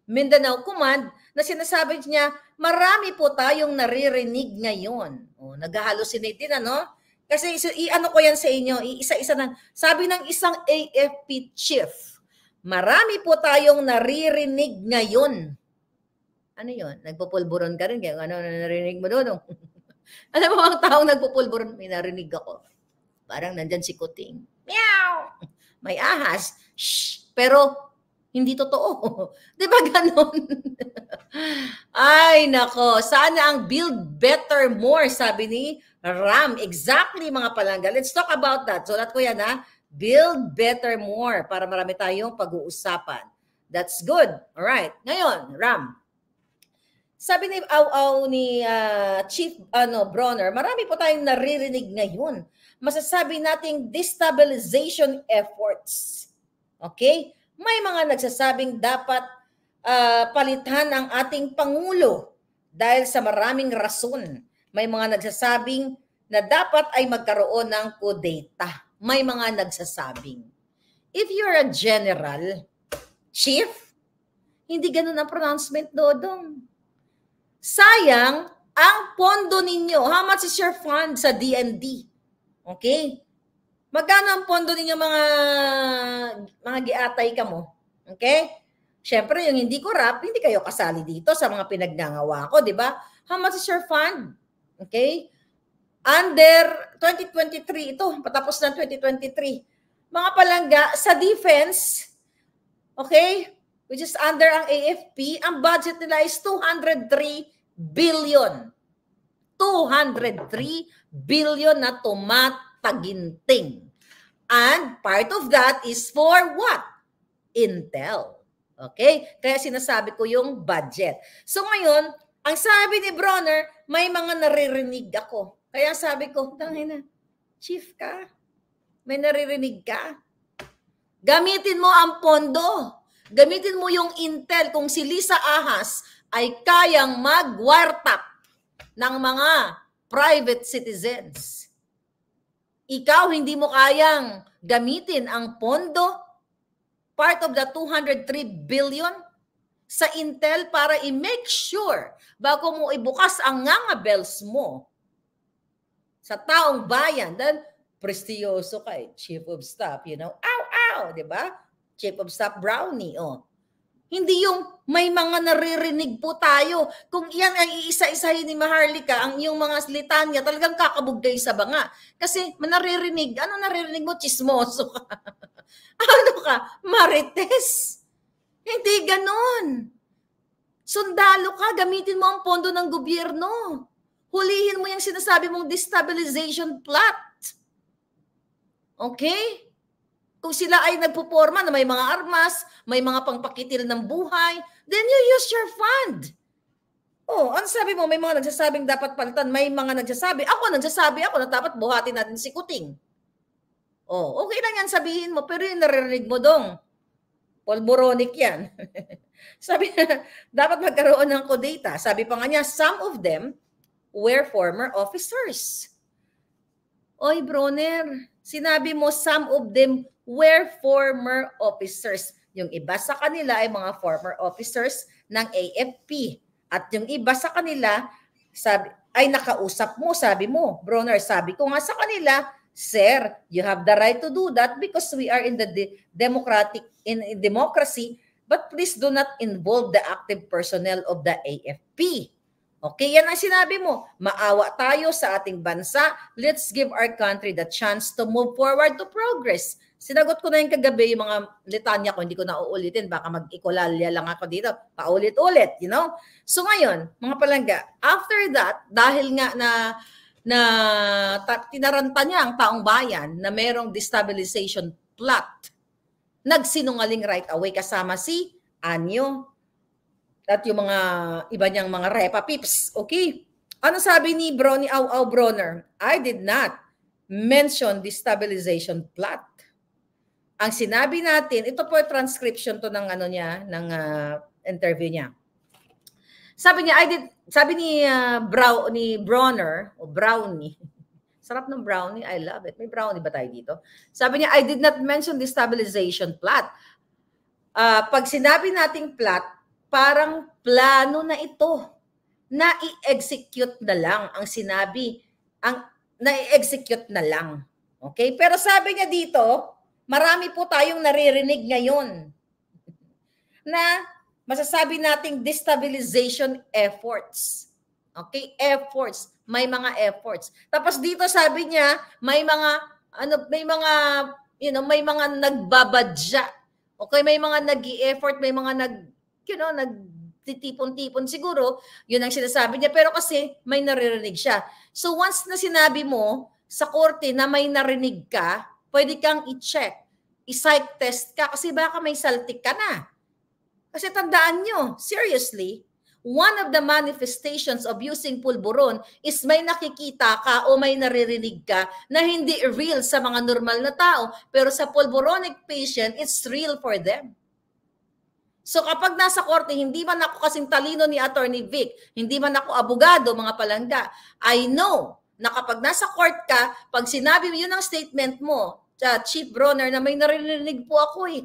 Mindanao Command na sinasabi niya, marami po tayong naririnig ngayon. O, nag-hallucinate din, ano? Kasi i-ano ko yan sa inyo, isa-isa ng, sabi ng isang AFP chief, marami po tayong naririnig ngayon. Ano yon Nagpupulburon ka rin. Kaya ano, ano narinig mo doon? Alam mo ang taong nagpupulburon, may narinig ako. Parang nandyan si Kuting. Meow! May ahas. Shh! Pero hindi totoo. Di ba ganon? Ay, nako. Sana ang build better more, sabi ni Ram. Exactly, mga palangga. Let's talk about that. So, that ko yan, ha? Build better more para marami tayong pag-uusapan. That's good. All right. Ngayon, Ram. Sabi ni Aw-Aw ni uh, Chief ano Bronner, marami po tayong naririnig ngayon. Masasabi nating destabilization efforts. Okay? may mga nagsasabing dapat uh, palitan ang ating Pangulo dahil sa maraming rason. May mga nagsasabing na dapat ay magkaroon ng kudeta. May mga nagsasabing. If you're a general, chief, hindi ganun ang pronouncement, Dodong. Sayang ang pondo ninyo. How much is your fund sa DND? Okay? Magkano ang pondo ninyo mga mga giatay ka mo? Okay? Siyempre, yung hindi ko rap, hindi kayo kasali dito sa mga pinagnangawa ko, di ba? How much is your fund? Okay? Under 2023 ito, patapos na 2023. Mga palangga, sa defense, okay, which is under ang AFP, ang budget nila is 203 billion. 203 billion na tumataginting. And part of that is for what? Intel. Okay? Kaya sinasabi ko yung budget. So ngayon, ang sabi ni Bronner, may mga naririnig ako. Kaya sabi ko, tangina, chief ka. May naririnig ka. Gamitin mo ang pondo. Gamitin mo yung intel kung si Lisa Ahas ay kayang magwartap ng mga private citizens ikaw hindi mo kayang gamitin ang pondo, part of the 203 billion sa Intel para i-make sure bago mo ibukas ang nganga bells mo sa taong bayan. Then, prestiyoso kay eh. Chief of Staff, you know, ow, ow, di ba? Chief of Staff Brownie, oh. Hindi yung may mga naririnig po tayo. Kung iyan ay iisa-isahin ni Maharlika, ang iyong mga litanya, talagang kakabugday sa banga. Kasi naririnig, ano naririnig mo? Chismoso ka. ano ka? Marites. Hindi ganon. Sundalo ka, gamitin mo ang pondo ng gobyerno. Hulihin mo yung sinasabi mong destabilization plot. Okay? Kung sila ay nagpuporma na may mga armas, may mga pangpakitil ng buhay, then you use your fund. Oh, ano sabi mo? May mga nagsasabing dapat palitan. May mga nagsasabi. Ako nagsasabi ako na dapat buhatin natin si Kuting. Oh, okay lang yan sabihin mo. Pero yung naririnig mo dong, polboronic yan. sabi na, dapat magkaroon ng kodata. Sabi pa nga niya, some of them were former officers. Oy, Broner, sinabi mo some of them were former officers. Yung iba sa kanila ay mga former officers ng AFP. At yung iba sa kanila sabi, ay nakausap mo, sabi mo, Broner, sabi ko nga sa kanila, Sir, you have the right to do that because we are in the de- democratic in, in democracy, but please do not involve the active personnel of the AFP. Okay, yan ang sinabi mo. Maawa tayo sa ating bansa. Let's give our country the chance to move forward to progress. Sinagot ko na yung kagabi yung mga litanya ko. Hindi ko na uulitin. Baka mag-ikulalya lang ako dito. Paulit-ulit, you know? So ngayon, mga palangga, after that, dahil nga na na ta- tinaranta niya ang taong bayan na merong destabilization plot, nagsinungaling right away kasama si Anyo at yung mga iba niyang mga repa pips. Okay. Ano sabi ni Bronny Au Au Broner? I did not mention the stabilization plot. Ang sinabi natin, ito po transcription to ng ano niya, ng uh, interview niya. Sabi niya, I did, sabi ni uh, Brow, ni Broner, o Brownie, sarap ng brownie, I love it. May brownie ba tayo dito? Sabi niya, I did not mention the stabilization plot. Uh, pag sinabi nating plot, parang plano na ito na i-execute na lang ang sinabi, ang na execute na lang. Okay? Pero sabi niya dito, marami po tayong naririnig ngayon na masasabi nating destabilization efforts. Okay? Efforts. May mga efforts. Tapos dito sabi niya, may mga ano may mga you know, may mga nagbabadya. Okay, may mga nag effort may mga nag you know, nagtitipon-tipon siguro, yun ang sinasabi niya. Pero kasi may naririnig siya. So once na sinabi mo sa korte na may narinig ka, pwede kang i-check. I-psych test ka kasi baka may saltik ka na. Kasi tandaan nyo, seriously, one of the manifestations of using pulburon is may nakikita ka o may naririnig ka na hindi real sa mga normal na tao. Pero sa pulburonic patient, it's real for them. So kapag nasa korte, hindi man ako kasing talino ni Attorney Vic, hindi man ako abogado, mga palangga, I know na kapag nasa court ka, pag sinabi mo yun ang statement mo, sa Chief Broner, na may narinig po ako eh.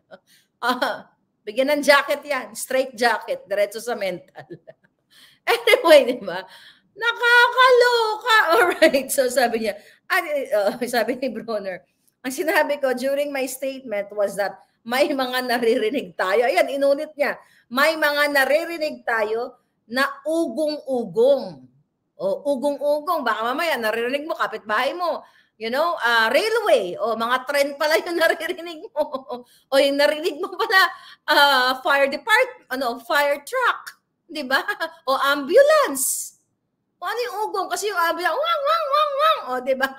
ah, bigyan ng jacket yan, straight jacket, diretso sa mental. anyway, di ba? Nakakaloka! Alright, so sabi niya, uh, sabi ni Broner, ang sinabi ko during my statement was that may mga naririnig tayo. Ayan, inulit niya. May mga naririnig tayo na ugong-ugong. O ugong-ugong. Baka mamaya naririnig mo, kapitbahay mo. You know, uh, railway. O mga trend pala yung naririnig mo. o yung narinig mo pala, uh, fire department, ano, fire truck. Di ba? O ambulance. O ano yung ugong? Kasi yung ambulance, wang, wang, wang, wang. O, di ba?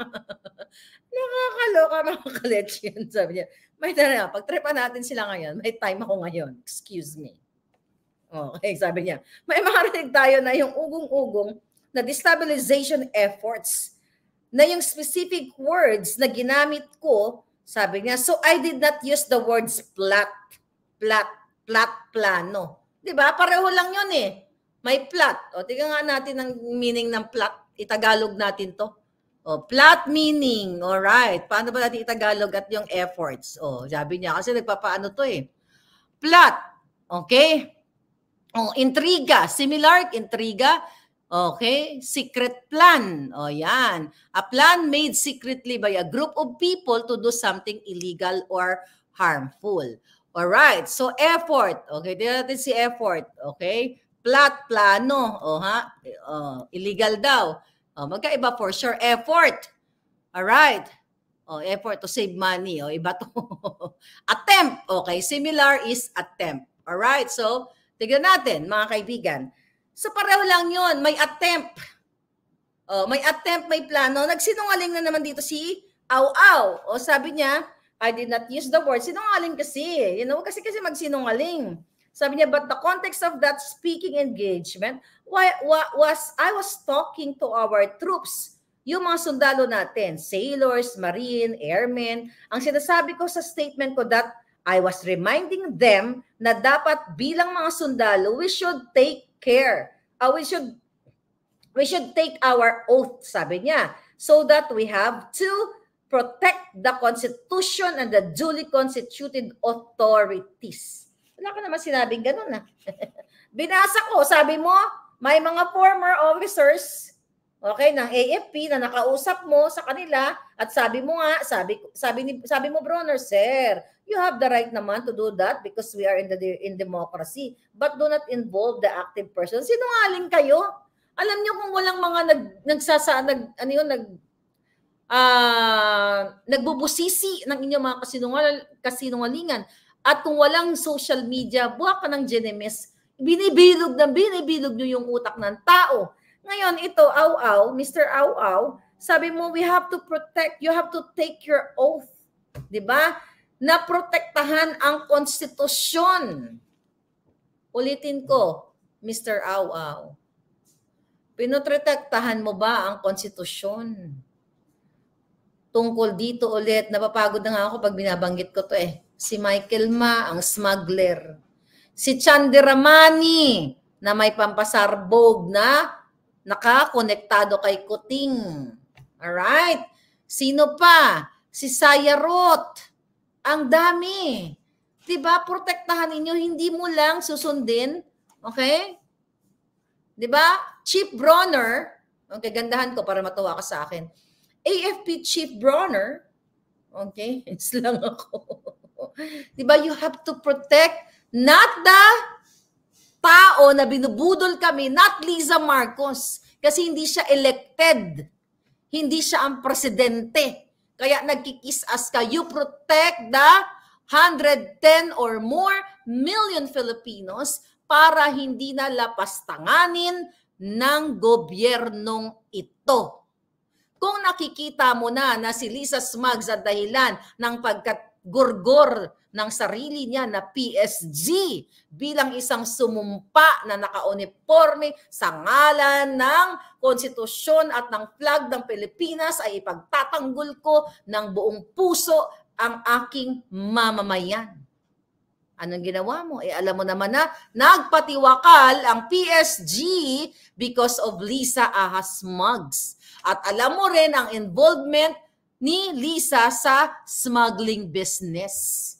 Nakakaloka mga collection, sabi niya may na, pag-tripan natin sila ngayon, may time ako ngayon. Excuse me. Okay, oh, sabi niya. May makarinig tayo na yung ugong-ugong na destabilization efforts na yung specific words na ginamit ko, sabi niya, so I did not use the words plat, plat, plat, plano. Di ba? Pareho lang yun eh. May plat. O, tiga nga natin ang meaning ng plat. Itagalog natin to. O, oh, plot meaning. All right. Paano ba natin itagalog at yung efforts? Oh, sabi niya kasi nagpapaano to eh. Plot. Okay? Oh, intriga. Similar intriga. Okay? Secret plan. Oh, yan. A plan made secretly by a group of people to do something illegal or harmful. All right. So, effort. Okay? Tignan natin si effort. Okay? Plot, plano. Oh, ha? Oh, illegal daw Oh, magkaiba for sure. Effort. All right. Oh, effort to save money. Oh, iba to. attempt. Okay, similar is attempt. All right. so tignan natin mga kaibigan. Sa pareho lang yon, may attempt. Oh, may attempt, may plano. Nagsinungaling na naman dito si Aw-Aw. O oh, sabi niya, I did not use the word. Sinungaling kasi. You know, kasi kasi magsinungaling. Sabi niya, but the context of that speaking engagement why, was I was talking to our troops, yung mga sundalo natin, sailors, marine, airmen. Ang sinasabi ko sa statement ko that I was reminding them na dapat bilang mga sundalo, we should take care. Uh, we should we should take our oath, sabi niya, so that we have to protect the Constitution and the duly constituted authorities. Wala ka naman sinabing ganun na. Ah. Binasa ko, sabi mo, may mga former officers okay ng AFP na nakausap mo sa kanila at sabi mo nga sabi sabi ni sabi mo Bronner sir you have the right naman to do that because we are in the in democracy but do not involve the active person sinungaling kayo alam niyo kung walang mga nag nagsasa nag ano yun nag uh, nagbubusisi ng inyong mga kasinungal, kasinungalingan at kung walang social media, buha ka ng Genemis, binibilog na binibilog nyo yung utak ng tao. Ngayon, ito, aw-aw, Mr. Aw-aw, sabi mo, we have to protect, you have to take your oath. Di ba? Na protektahan ang konstitusyon. Ulitin ko, Mr. Aw-aw, pinoprotektahan mo ba ang konstitusyon? Tungkol dito ulit, napapagod na nga ako pag binabanggit ko to eh si Michael Ma, ang smuggler. Si Chandiramani, na may pampasarbog na nakakonektado kay Kuting. Alright? Sino pa? Si Sayarot. Ang dami. Diba? Protektahan ninyo. Hindi mo lang susundin. Okay? Diba? Chief Bronner. Okay, gandahan ko para matuwa ka sa akin. AFP Chief Bronner. Okay? It's lang ako. Di ba? You have to protect not the tao na binubudol kami, not Liza Marcos. Kasi hindi siya elected. Hindi siya ang presidente. Kaya nagkikisas ka. You protect the 110 or more million Filipinos para hindi na lapastanganin ng gobyernong ito. Kung nakikita mo na na si Lisa Smugs ang dahilan ng pagkat gorgor ng sarili niya na PSG bilang isang sumumpa na nakauniforme sa ngalan ng konstitusyon at ng flag ng Pilipinas ay ipagtatanggol ko ng buong puso ang aking mamamayan. Anong ginawa mo? Eh alam mo naman na nagpatiwakal ang PSG because of Lisa Ahas Mugs. At alam mo rin ang involvement ni Lisa sa smuggling business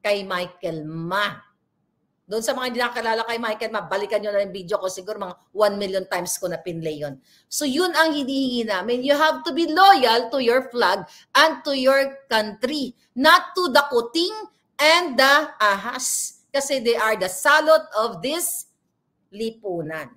kay Michael Ma. Doon sa mga hindi nakakalala kay Michael Ma, balikan nyo na yung video ko. Siguro mga 1 million times ko na pinlay yun. So yun ang hinihingi namin. You have to be loyal to your flag and to your country. Not to the kuting and the ahas. Kasi they are the salot of this lipunan.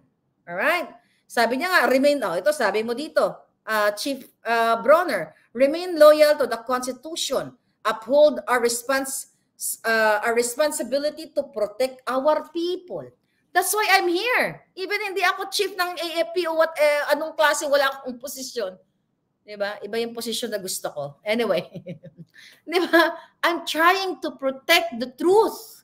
Alright? Sabi niya nga, remain, oh, ito sabi mo dito, uh, Chief uh, Bronner, remain loyal to the Constitution, uphold our response uh, our responsibility to protect our people. That's why I'm here. Even hindi ako chief ng AFP o what, eh, anong klase, wala akong posisyon. Di ba? Iba yung posisyon na gusto ko. Anyway. Di ba? I'm trying to protect the truth.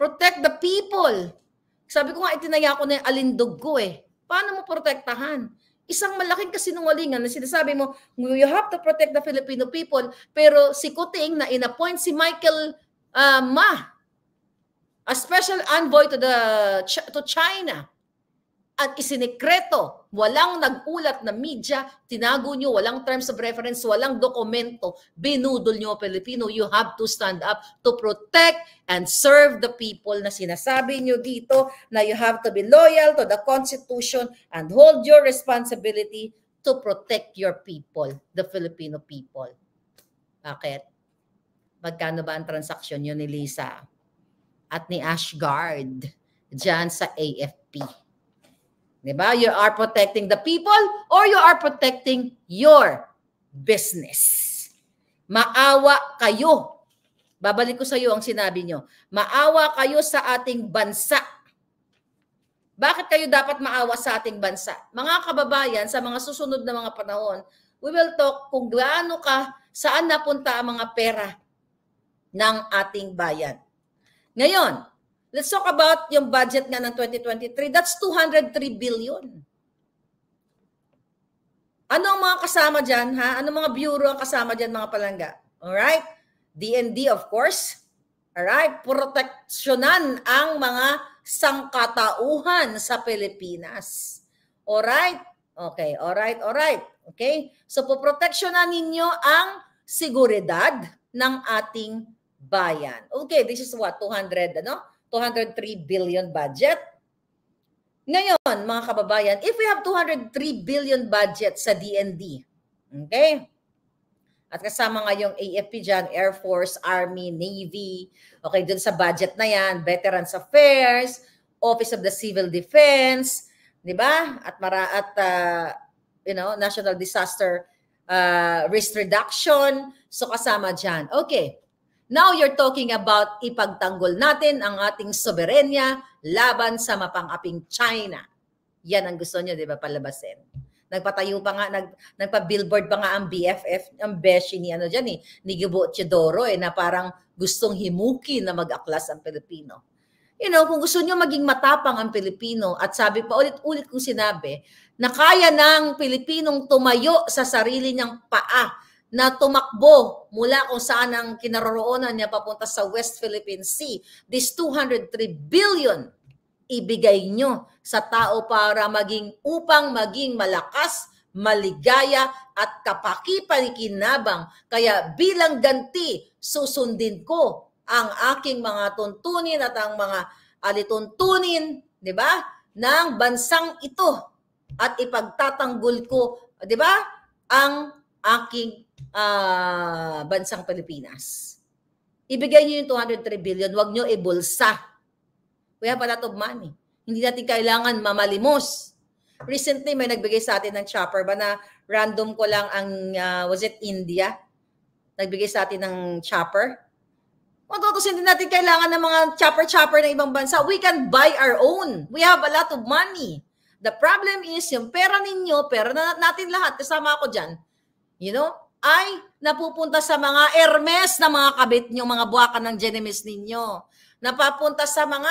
Protect the people. Sabi ko nga, itinaya ko na yung alindog ko eh. Paano mo protektahan? isang malaking kasinungalingan na sinasabi mo, you have to protect the Filipino people, pero si Kuting na inappoint si Michael uh, Ma, a special envoy to the to China, at isinikreto. Walang nag-ulat na media, tinago nyo, walang terms of reference, walang dokumento. Binudol nyo, Pilipino, you have to stand up to protect and serve the people na sinasabi nyo dito na you have to be loyal to the Constitution and hold your responsibility to protect your people, the Filipino people. Bakit? Magkano ba ang transaksyon nyo ni Lisa at ni Ashgard dyan sa AFP? Di ba? You are protecting the people or you are protecting your business. Maawa kayo. Babalik ko sa iyo ang sinabi nyo. Maawa kayo sa ating bansa. Bakit kayo dapat maawa sa ating bansa? Mga kababayan, sa mga susunod na mga panahon, we will talk kung gaano ka, saan napunta ang mga pera ng ating bayan. Ngayon, Let's talk about yung budget nga ng 2023. That's 203 billion. Ano ang mga kasama dyan, ha? Ano mga bureau ang kasama dyan, mga palangga? Alright? DND, of course. Alright? Proteksyonan ang mga sangkatauhan sa Pilipinas. Alright? Okay, alright, alright. Okay? So, poproteksyonan ninyo ang seguridad ng ating bayan. Okay, this is what? 200, ano? 203 billion budget. Ngayon, mga kababayan, if we have 203 billion budget sa DND, okay? At kasama nga yung AFP dyan, Air Force, Army, Navy, okay, dun sa budget na yan, Veterans Affairs, Office of the Civil Defense, di ba? At, mara, at uh, you know, National Disaster uh, Risk Reduction, so kasama dyan. Okay, Now you're talking about ipagtanggol natin ang ating soberenya laban sa mapangaping China. Yan ang gusto niyo, di ba, palabasin. Nagpatayo pa nga, nag, nagpa-billboard pa nga ang BFF, ang beshi ni ano dyan eh, ni Gubo Chidoro eh, na parang gustong himuki na mag-aklas ang Pilipino. You know, kung gusto niyo maging matapang ang Pilipino at sabi pa ulit-ulit kong sinabi na kaya ng Pilipinong tumayo sa sarili niyang paa na tumakbo mula kung saan ang kinaroroonan niya papunta sa West Philippine Sea. This 203 billion ibigay nyo sa tao para maging upang maging malakas, maligaya at kapaki-panikinabang. Kaya bilang ganti, susundin ko ang aking mga tuntunin at ang mga alituntunin, di ba, ng bansang ito at ipagtatanggol ko, di ba, ang aking uh, bansang Pilipinas. Ibigay niyo yung 203 billion, wag niyo ibulsa. We have a lot of money. Hindi natin kailangan mamalimos. Recently, may nagbigay sa atin ng chopper ba na random ko lang ang, uh, was it India? Nagbigay sa atin ng chopper. Matutus, hindi natin kailangan ng mga chopper-chopper ng ibang bansa. We can buy our own. We have a lot of money. The problem is, yung pera ninyo, pera na natin lahat, kasama ako dyan. You know, ay napupunta sa mga Hermes na mga kabit nyo, mga buwakan ng Genemis ninyo. Napapunta sa mga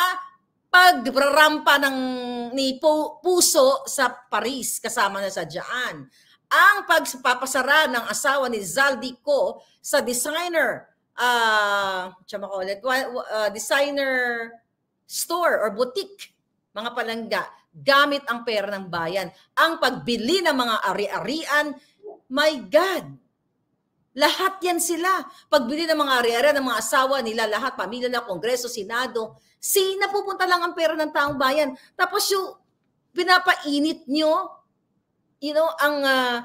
pagrarampa ng ni puso sa Paris kasama na sa Diyan. Ang pagpapasara ng asawa ni Zaldi Co sa designer uh, ah, tsama ko ulit, uh, designer store or boutique, mga palangga, gamit ang pera ng bayan. Ang pagbili ng mga ari-arian, my God, lahat yan sila. Pagbili ng mga ari-ari, ng mga asawa nila, lahat, pamilya na, kongreso, senado, sina pupunta lang ang pera ng taong bayan. Tapos yung pinapainit nyo, you know, ang uh,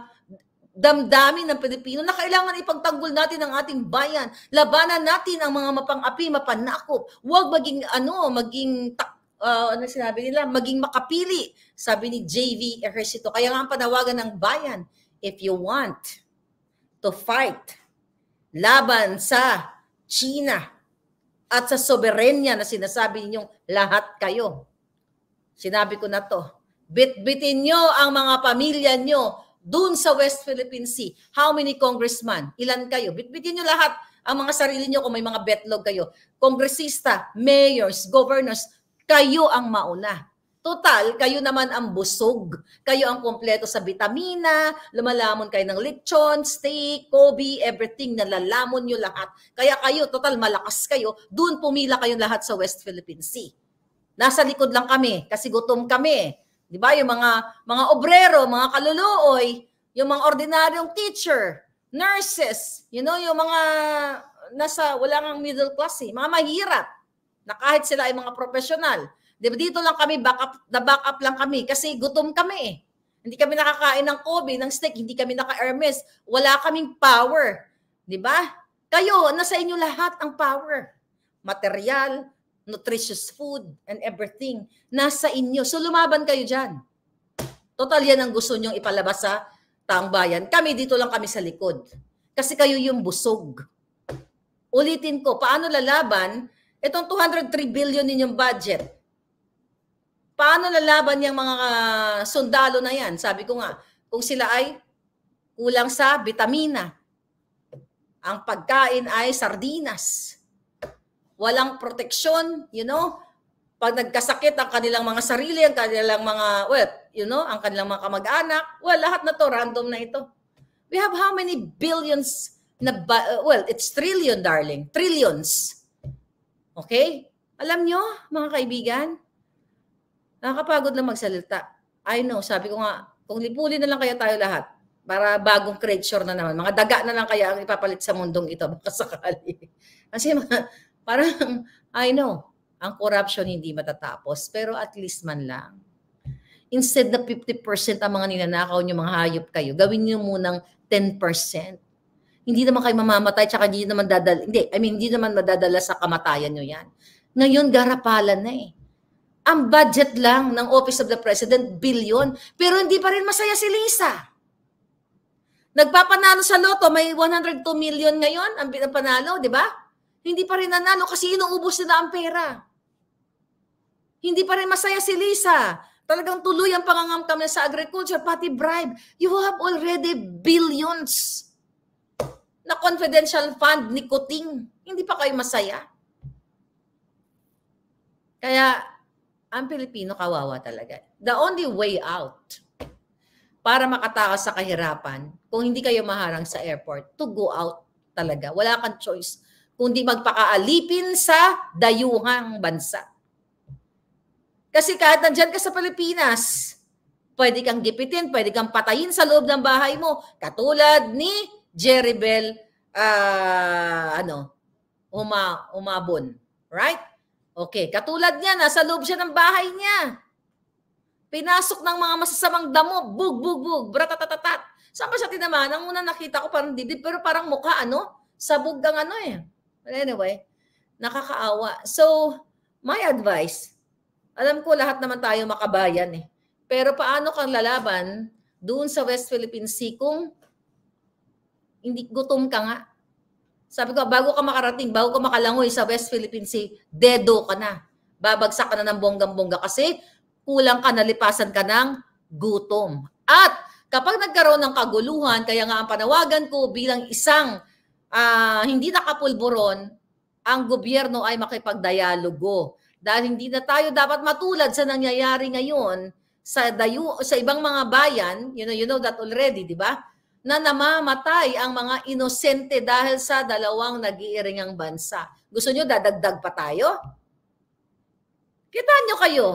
damdamin ng Pilipino na kailangan ipagtanggol natin ang ating bayan. Labanan natin ang mga mapang-api, mapanakop. Huwag maging, ano, maging tak uh, ano sinabi nila, maging makapili, sabi ni JV Ejercito. Kaya nga ang panawagan ng bayan, if you want to fight laban sa China at sa soberenya na sinasabi ninyong lahat kayo. Sinabi ko na to. Bitbitin nyo ang mga pamilya nyo dun sa West Philippine Sea. How many congressman? Ilan kayo? Bitbitin nyo lahat ang mga sarili nyo kung may mga betlog kayo. Kongresista, mayors, governors, kayo ang mauna. Total, kayo naman ang busog. Kayo ang kompleto sa vitamina, lumalamon kayo ng lechon, steak, Kobe, everything, nalalamon nyo lahat. Kaya kayo, total, malakas kayo. Doon pumila kayong lahat sa West Philippine Sea. Nasa likod lang kami kasi gutom kami. Di ba? Yung mga, mga obrero, mga kaluluoy, yung mga ordinaryong teacher, nurses, you know, yung mga nasa, wala kang middle class eh, mga mahirap na kahit sila ay mga profesional, Diba dito lang kami, back up, the back up lang kami kasi gutom kami eh. Hindi kami nakakain ng Kobe, ng steak, hindi kami naka-Hermes. Wala kaming power. Di ba? Kayo, nasa inyo lahat ang power. Material, nutritious food, and everything. Nasa inyo. So lumaban kayo dyan. Total yan ang gusto nyong ipalabas sa taong bayan. Kami dito lang kami sa likod. Kasi kayo yung busog. Ulitin ko, paano lalaban itong 203 billion ninyong budget? Paano lalaban yung mga ah, sundalo na yan? Sabi ko nga, kung sila ay kulang sa vitamina, ang pagkain ay sardinas. Walang proteksyon, you know. Pag nagkasakit ang kanilang mga sarili, ang kanilang mga, well, you know, ang kanilang mga kamag-anak, well, lahat na to, random na ito. We have how many billions na, uh, well, it's trillion, darling. Trillions. Okay? Alam nyo, mga kaibigan, Nakakapagod lang magsalita. I know, sabi ko nga, kung lipuli na lang kaya tayo lahat para bagong creature na naman. Mga daga na lang kaya ang ipapalit sa mundong ito baka sakali. Kasi parang, I know, ang corruption hindi matatapos. Pero at least man lang. Instead na 50% ang mga ninanakaw nyo, mga hayop kayo, gawin niyo munang 10%. Hindi naman kayo mamamatay, tsaka hindi naman dadala, hindi, I mean, hindi naman madadala sa kamatayan niyo yan. Ngayon, garapalan na eh. Ang budget lang ng Office of the President, billion. Pero hindi pa rin masaya si Lisa. Nagpapanalo sa loto, may 102 million ngayon ang pinapanalo, di ba? Hindi pa rin nanalo kasi inuubos nila ang pera. Hindi pa rin masaya si Lisa. Talagang tuloy ang pangangamkam kami sa agriculture, pati bribe. You have already billions na confidential fund ni Kuting. Hindi pa kayo masaya. Kaya ang Pilipino kawawa talaga. The only way out para makatakas sa kahirapan, kung hindi kayo maharang sa airport, to go out talaga. Wala kang choice kundi magpakaalipin sa dayuhang bansa. Kasi kahit nandyan ka sa Pilipinas, pwede kang gipitin, pwede kang patayin sa loob ng bahay mo. Katulad ni Jerry Bell, uh, ah, ano, uma, umabon. Right? Okay, katulad niya, nasa loob siya ng bahay niya. Pinasok ng mga masasamang damo, bug, bug, bug, bratatatatat. Saan ba siya tinamaan? Ang una nakita ko parang dibdib, pero parang mukha, ano? Sabog ang ano eh. But anyway, nakakaawa. So, my advice, alam ko lahat naman tayo makabayan eh. Pero paano kang lalaban doon sa West Philippine Sea kung hindi gutom ka nga? Sabi ko, bago ka makarating, bago ka makalangoy sa West Philippine Sea, dedo ka na. Babagsak ka na ng bonggang-bongga kasi kulang ka, nalipasan ka ng gutom. At kapag nagkaroon ng kaguluhan, kaya nga ang panawagan ko bilang isang uh, hindi nakapulburon, ang gobyerno ay makipagdialogo. Dahil hindi na tayo dapat matulad sa nangyayari ngayon sa dayu sa ibang mga bayan, you know you know that already, di ba? na namamatay ang mga inosente dahil sa dalawang nagiiringang bansa. Gusto nyo dadagdag pa tayo? Kita nyo kayo.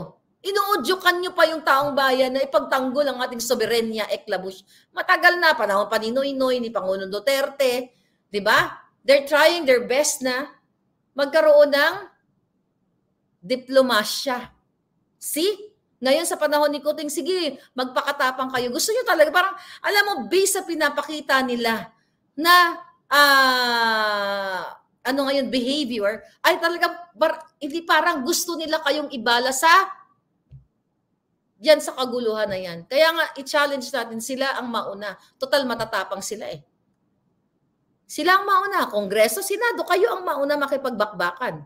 Inuudyukan nyo pa yung taong bayan na ipagtanggol ang ating soberenya eklabush. Matagal na, panahon pa ni Noy ni Pangulong Duterte. Di ba? They're trying their best na magkaroon ng diplomasya. See? Ngayon sa panahon ni Kuting, sige, magpakatapang kayo. Gusto niyo talaga, parang alam mo, based sa pinapakita nila na uh, ano ngayon, behavior, ay talaga, bar, hindi parang gusto nila kayong ibala sa yan sa kaguluhan na yan. Kaya nga, i-challenge natin sila ang mauna. Total matatapang sila eh. Sila ang mauna. Kongreso, Senado, kayo ang mauna makipagbakbakan.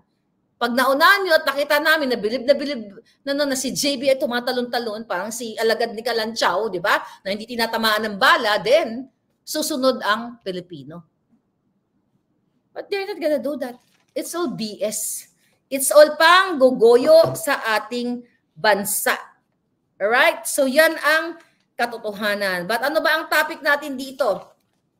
Pag naunahan nyo at nakita namin na bilib na bilib na, na, na si JB ay tumatalon-talon, parang si alagad ni Kalanchaw, di ba? Na hindi tinatamaan ng bala, then susunod ang Pilipino. But they're not gonna do that. It's all BS. It's all pang gogoyo sa ating bansa. Alright? So yan ang katotohanan. But ano ba ang topic natin dito?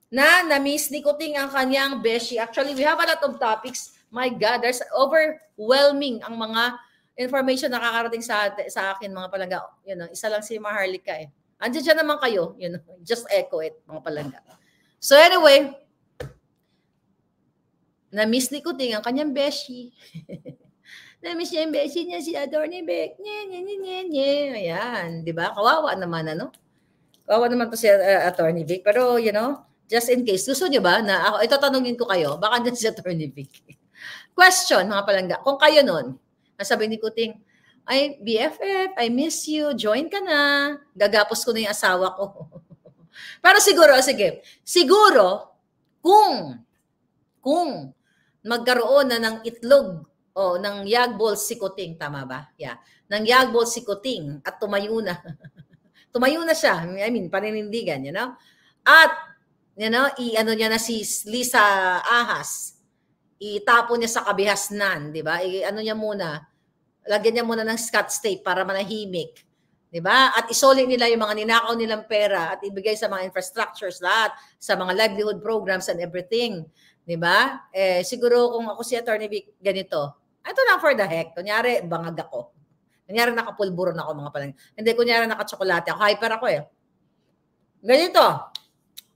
Na na-miss ni Kuting ang kanyang beshi. Actually, we have a lot of topics My God, there's overwhelming ang mga information nakakarating sa sa akin mga palangga. You know, isa lang si Maharlika eh. Andiyan dyan naman kayo. You know, just echo it, mga palangga. So anyway, na-miss ni Kuting ang kanyang beshi. na-miss niya yung beshi niya, si Adorni Beck. Nye, nye, nye, nye, nye. Ayan, di ba? Kawawa naman, ano? Kawawa naman to si uh, Attorney Beck. Pero, you know, just in case, gusto niyo ba na ako, ito tanungin ko kayo, baka din si Attorney Beck. Question, mga palangga, kung kayo nun, nasabi ni Kuting, ay, BFF, I miss you, join ka na. Gagapos ko na yung asawa ko. Pero siguro, sige, siguro, kung, kung magkaroon na ng itlog o oh, ng yagbol si Kuting, tama ba? Yeah. Ng yagbol si Kuting at tumayo na. tumayo na siya. I mean, paninindigan, you know? At, you know, i-ano niya na si Lisa Ahas itapon niya sa kabihasnan, di ba? I, ano niya muna, lagyan niya muna ng scotch tape para manahimik. Di ba? At isoli nila yung mga ninakaw nilang pera at ibigay sa mga infrastructures lahat, sa mga livelihood programs and everything. Di ba? Eh, siguro kung ako si Attorney Vic, ganito. Ito lang for the heck. Kunyari, bangag ako. Kunyari, nakapulburo na ako mga palang. Hindi, kunyari, nakatsokolate ako. Hyper ako eh. Ganito.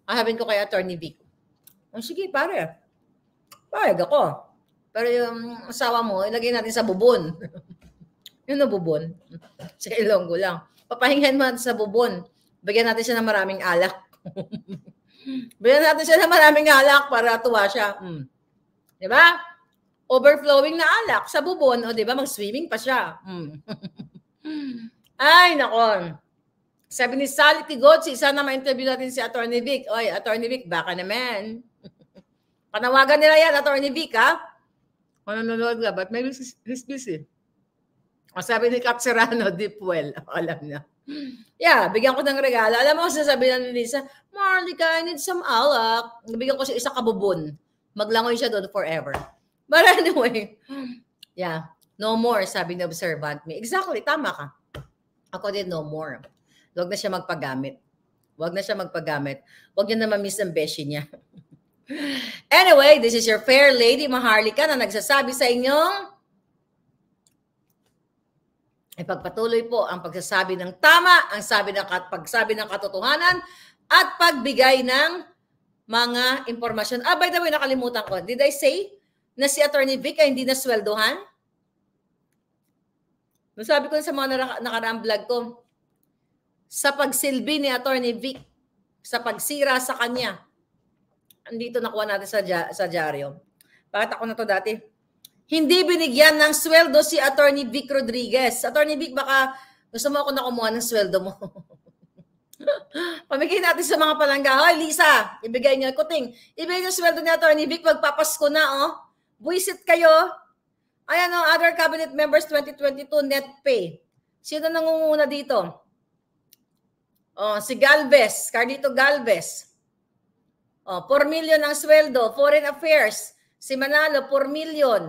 Ahabin ko kay Attorney Vic. Oh, sige, pare. Payag ako. Pero yung asawa mo, ilagay natin sa bubon. yung na bubon. Sa ilonggo lang. Papahingan mo natin sa bubon. Bigyan natin siya ng maraming alak. Bigyan natin siya ng maraming alak para tuwa siya. Mm. Di ba? Overflowing na alak sa bubon. O di ba, mag-swimming pa siya. Mm. Ay, nakon. Sabi ni Sally Tigot, si isa na ma-interview natin si Attorney Vic. Oy, Attorney Vic, baka naman Panawagan nila yan, Atty. Vika. Manonood na, but maybe he's busy. O sabi ni Cap Serrano, deep well. alam na. Yeah, bigyan ko ng regalo. Alam mo, sinasabi na ni Lisa, Marlica, I need some alak. Bigyan ko siya isang kabubon. Maglangoy siya doon forever. But anyway, yeah, no more, sabi ni observant me. Exactly, tama ka. Ako din, no more. Huwag na siya magpagamit. Huwag na siya magpagamit. Huwag niya na mamiss ang beshi niya. Anyway, this is your fair lady Maharlika na nagsasabi sa inyong pagpatuloy po ang pagsasabi ng tama, ang sabi ng pagsabi ng katotohanan at pagbigay ng mga impormasyon. Ah, by the way, nakalimutan ko. Did I say na si Attorney Vic ay hindi nasweldohan? Nung sabi ko sa mga nakaraang vlog ko, sa pagsilbi ni Attorney Vic, sa pagsira sa kanya, dito nakuha natin sa, sa diaryo. Bakit ako na to dati? Hindi binigyan ng sweldo si Attorney Vic Rodriguez. Attorney Vic, baka gusto mo ako na kumuha ng sweldo mo. Pamigay natin sa mga palangga. Hoy, Lisa, ibigay niyo. Kuting, ibigay niyo sweldo ni Attorney Vic. Magpapasko na, oh. Buisit kayo. Ayan, oh, other cabinet members 2022 net pay. Sino nangunguna dito? Oh, si Galvez, Carlito Galvez. Oh, 4 million ang sweldo. Foreign Affairs, si Manalo, 4 million.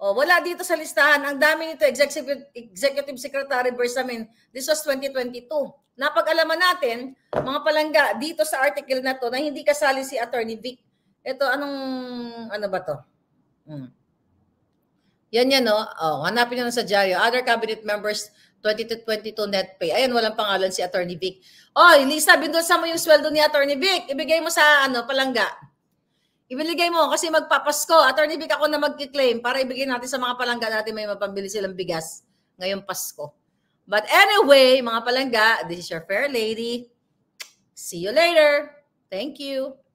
Oh, wala dito sa listahan. Ang dami nito, Executive, Executive Secretary Bersamin. This was 2022. Napag-alaman natin, mga palangga, dito sa article na to na hindi kasali si Attorney Vic. Ito, anong, ano ba to? Hmm. Yan yan, no? Oh. oh, hanapin nyo sa dyaryo. Other cabinet members 2022 net pay. Ayun, walang pangalan si Attorney Vic. Oh, Lisa, bindosa mo yung sweldo ni Attorney Vic. Ibigay mo sa ano, palangga. Ibigay mo kasi magpapasko. Attorney Vic, ako na magki-claim para ibigay natin sa mga palangga natin may mapambili silang bigas ngayong Pasko. But anyway, mga palangga, this is your fair lady. See you later. Thank you.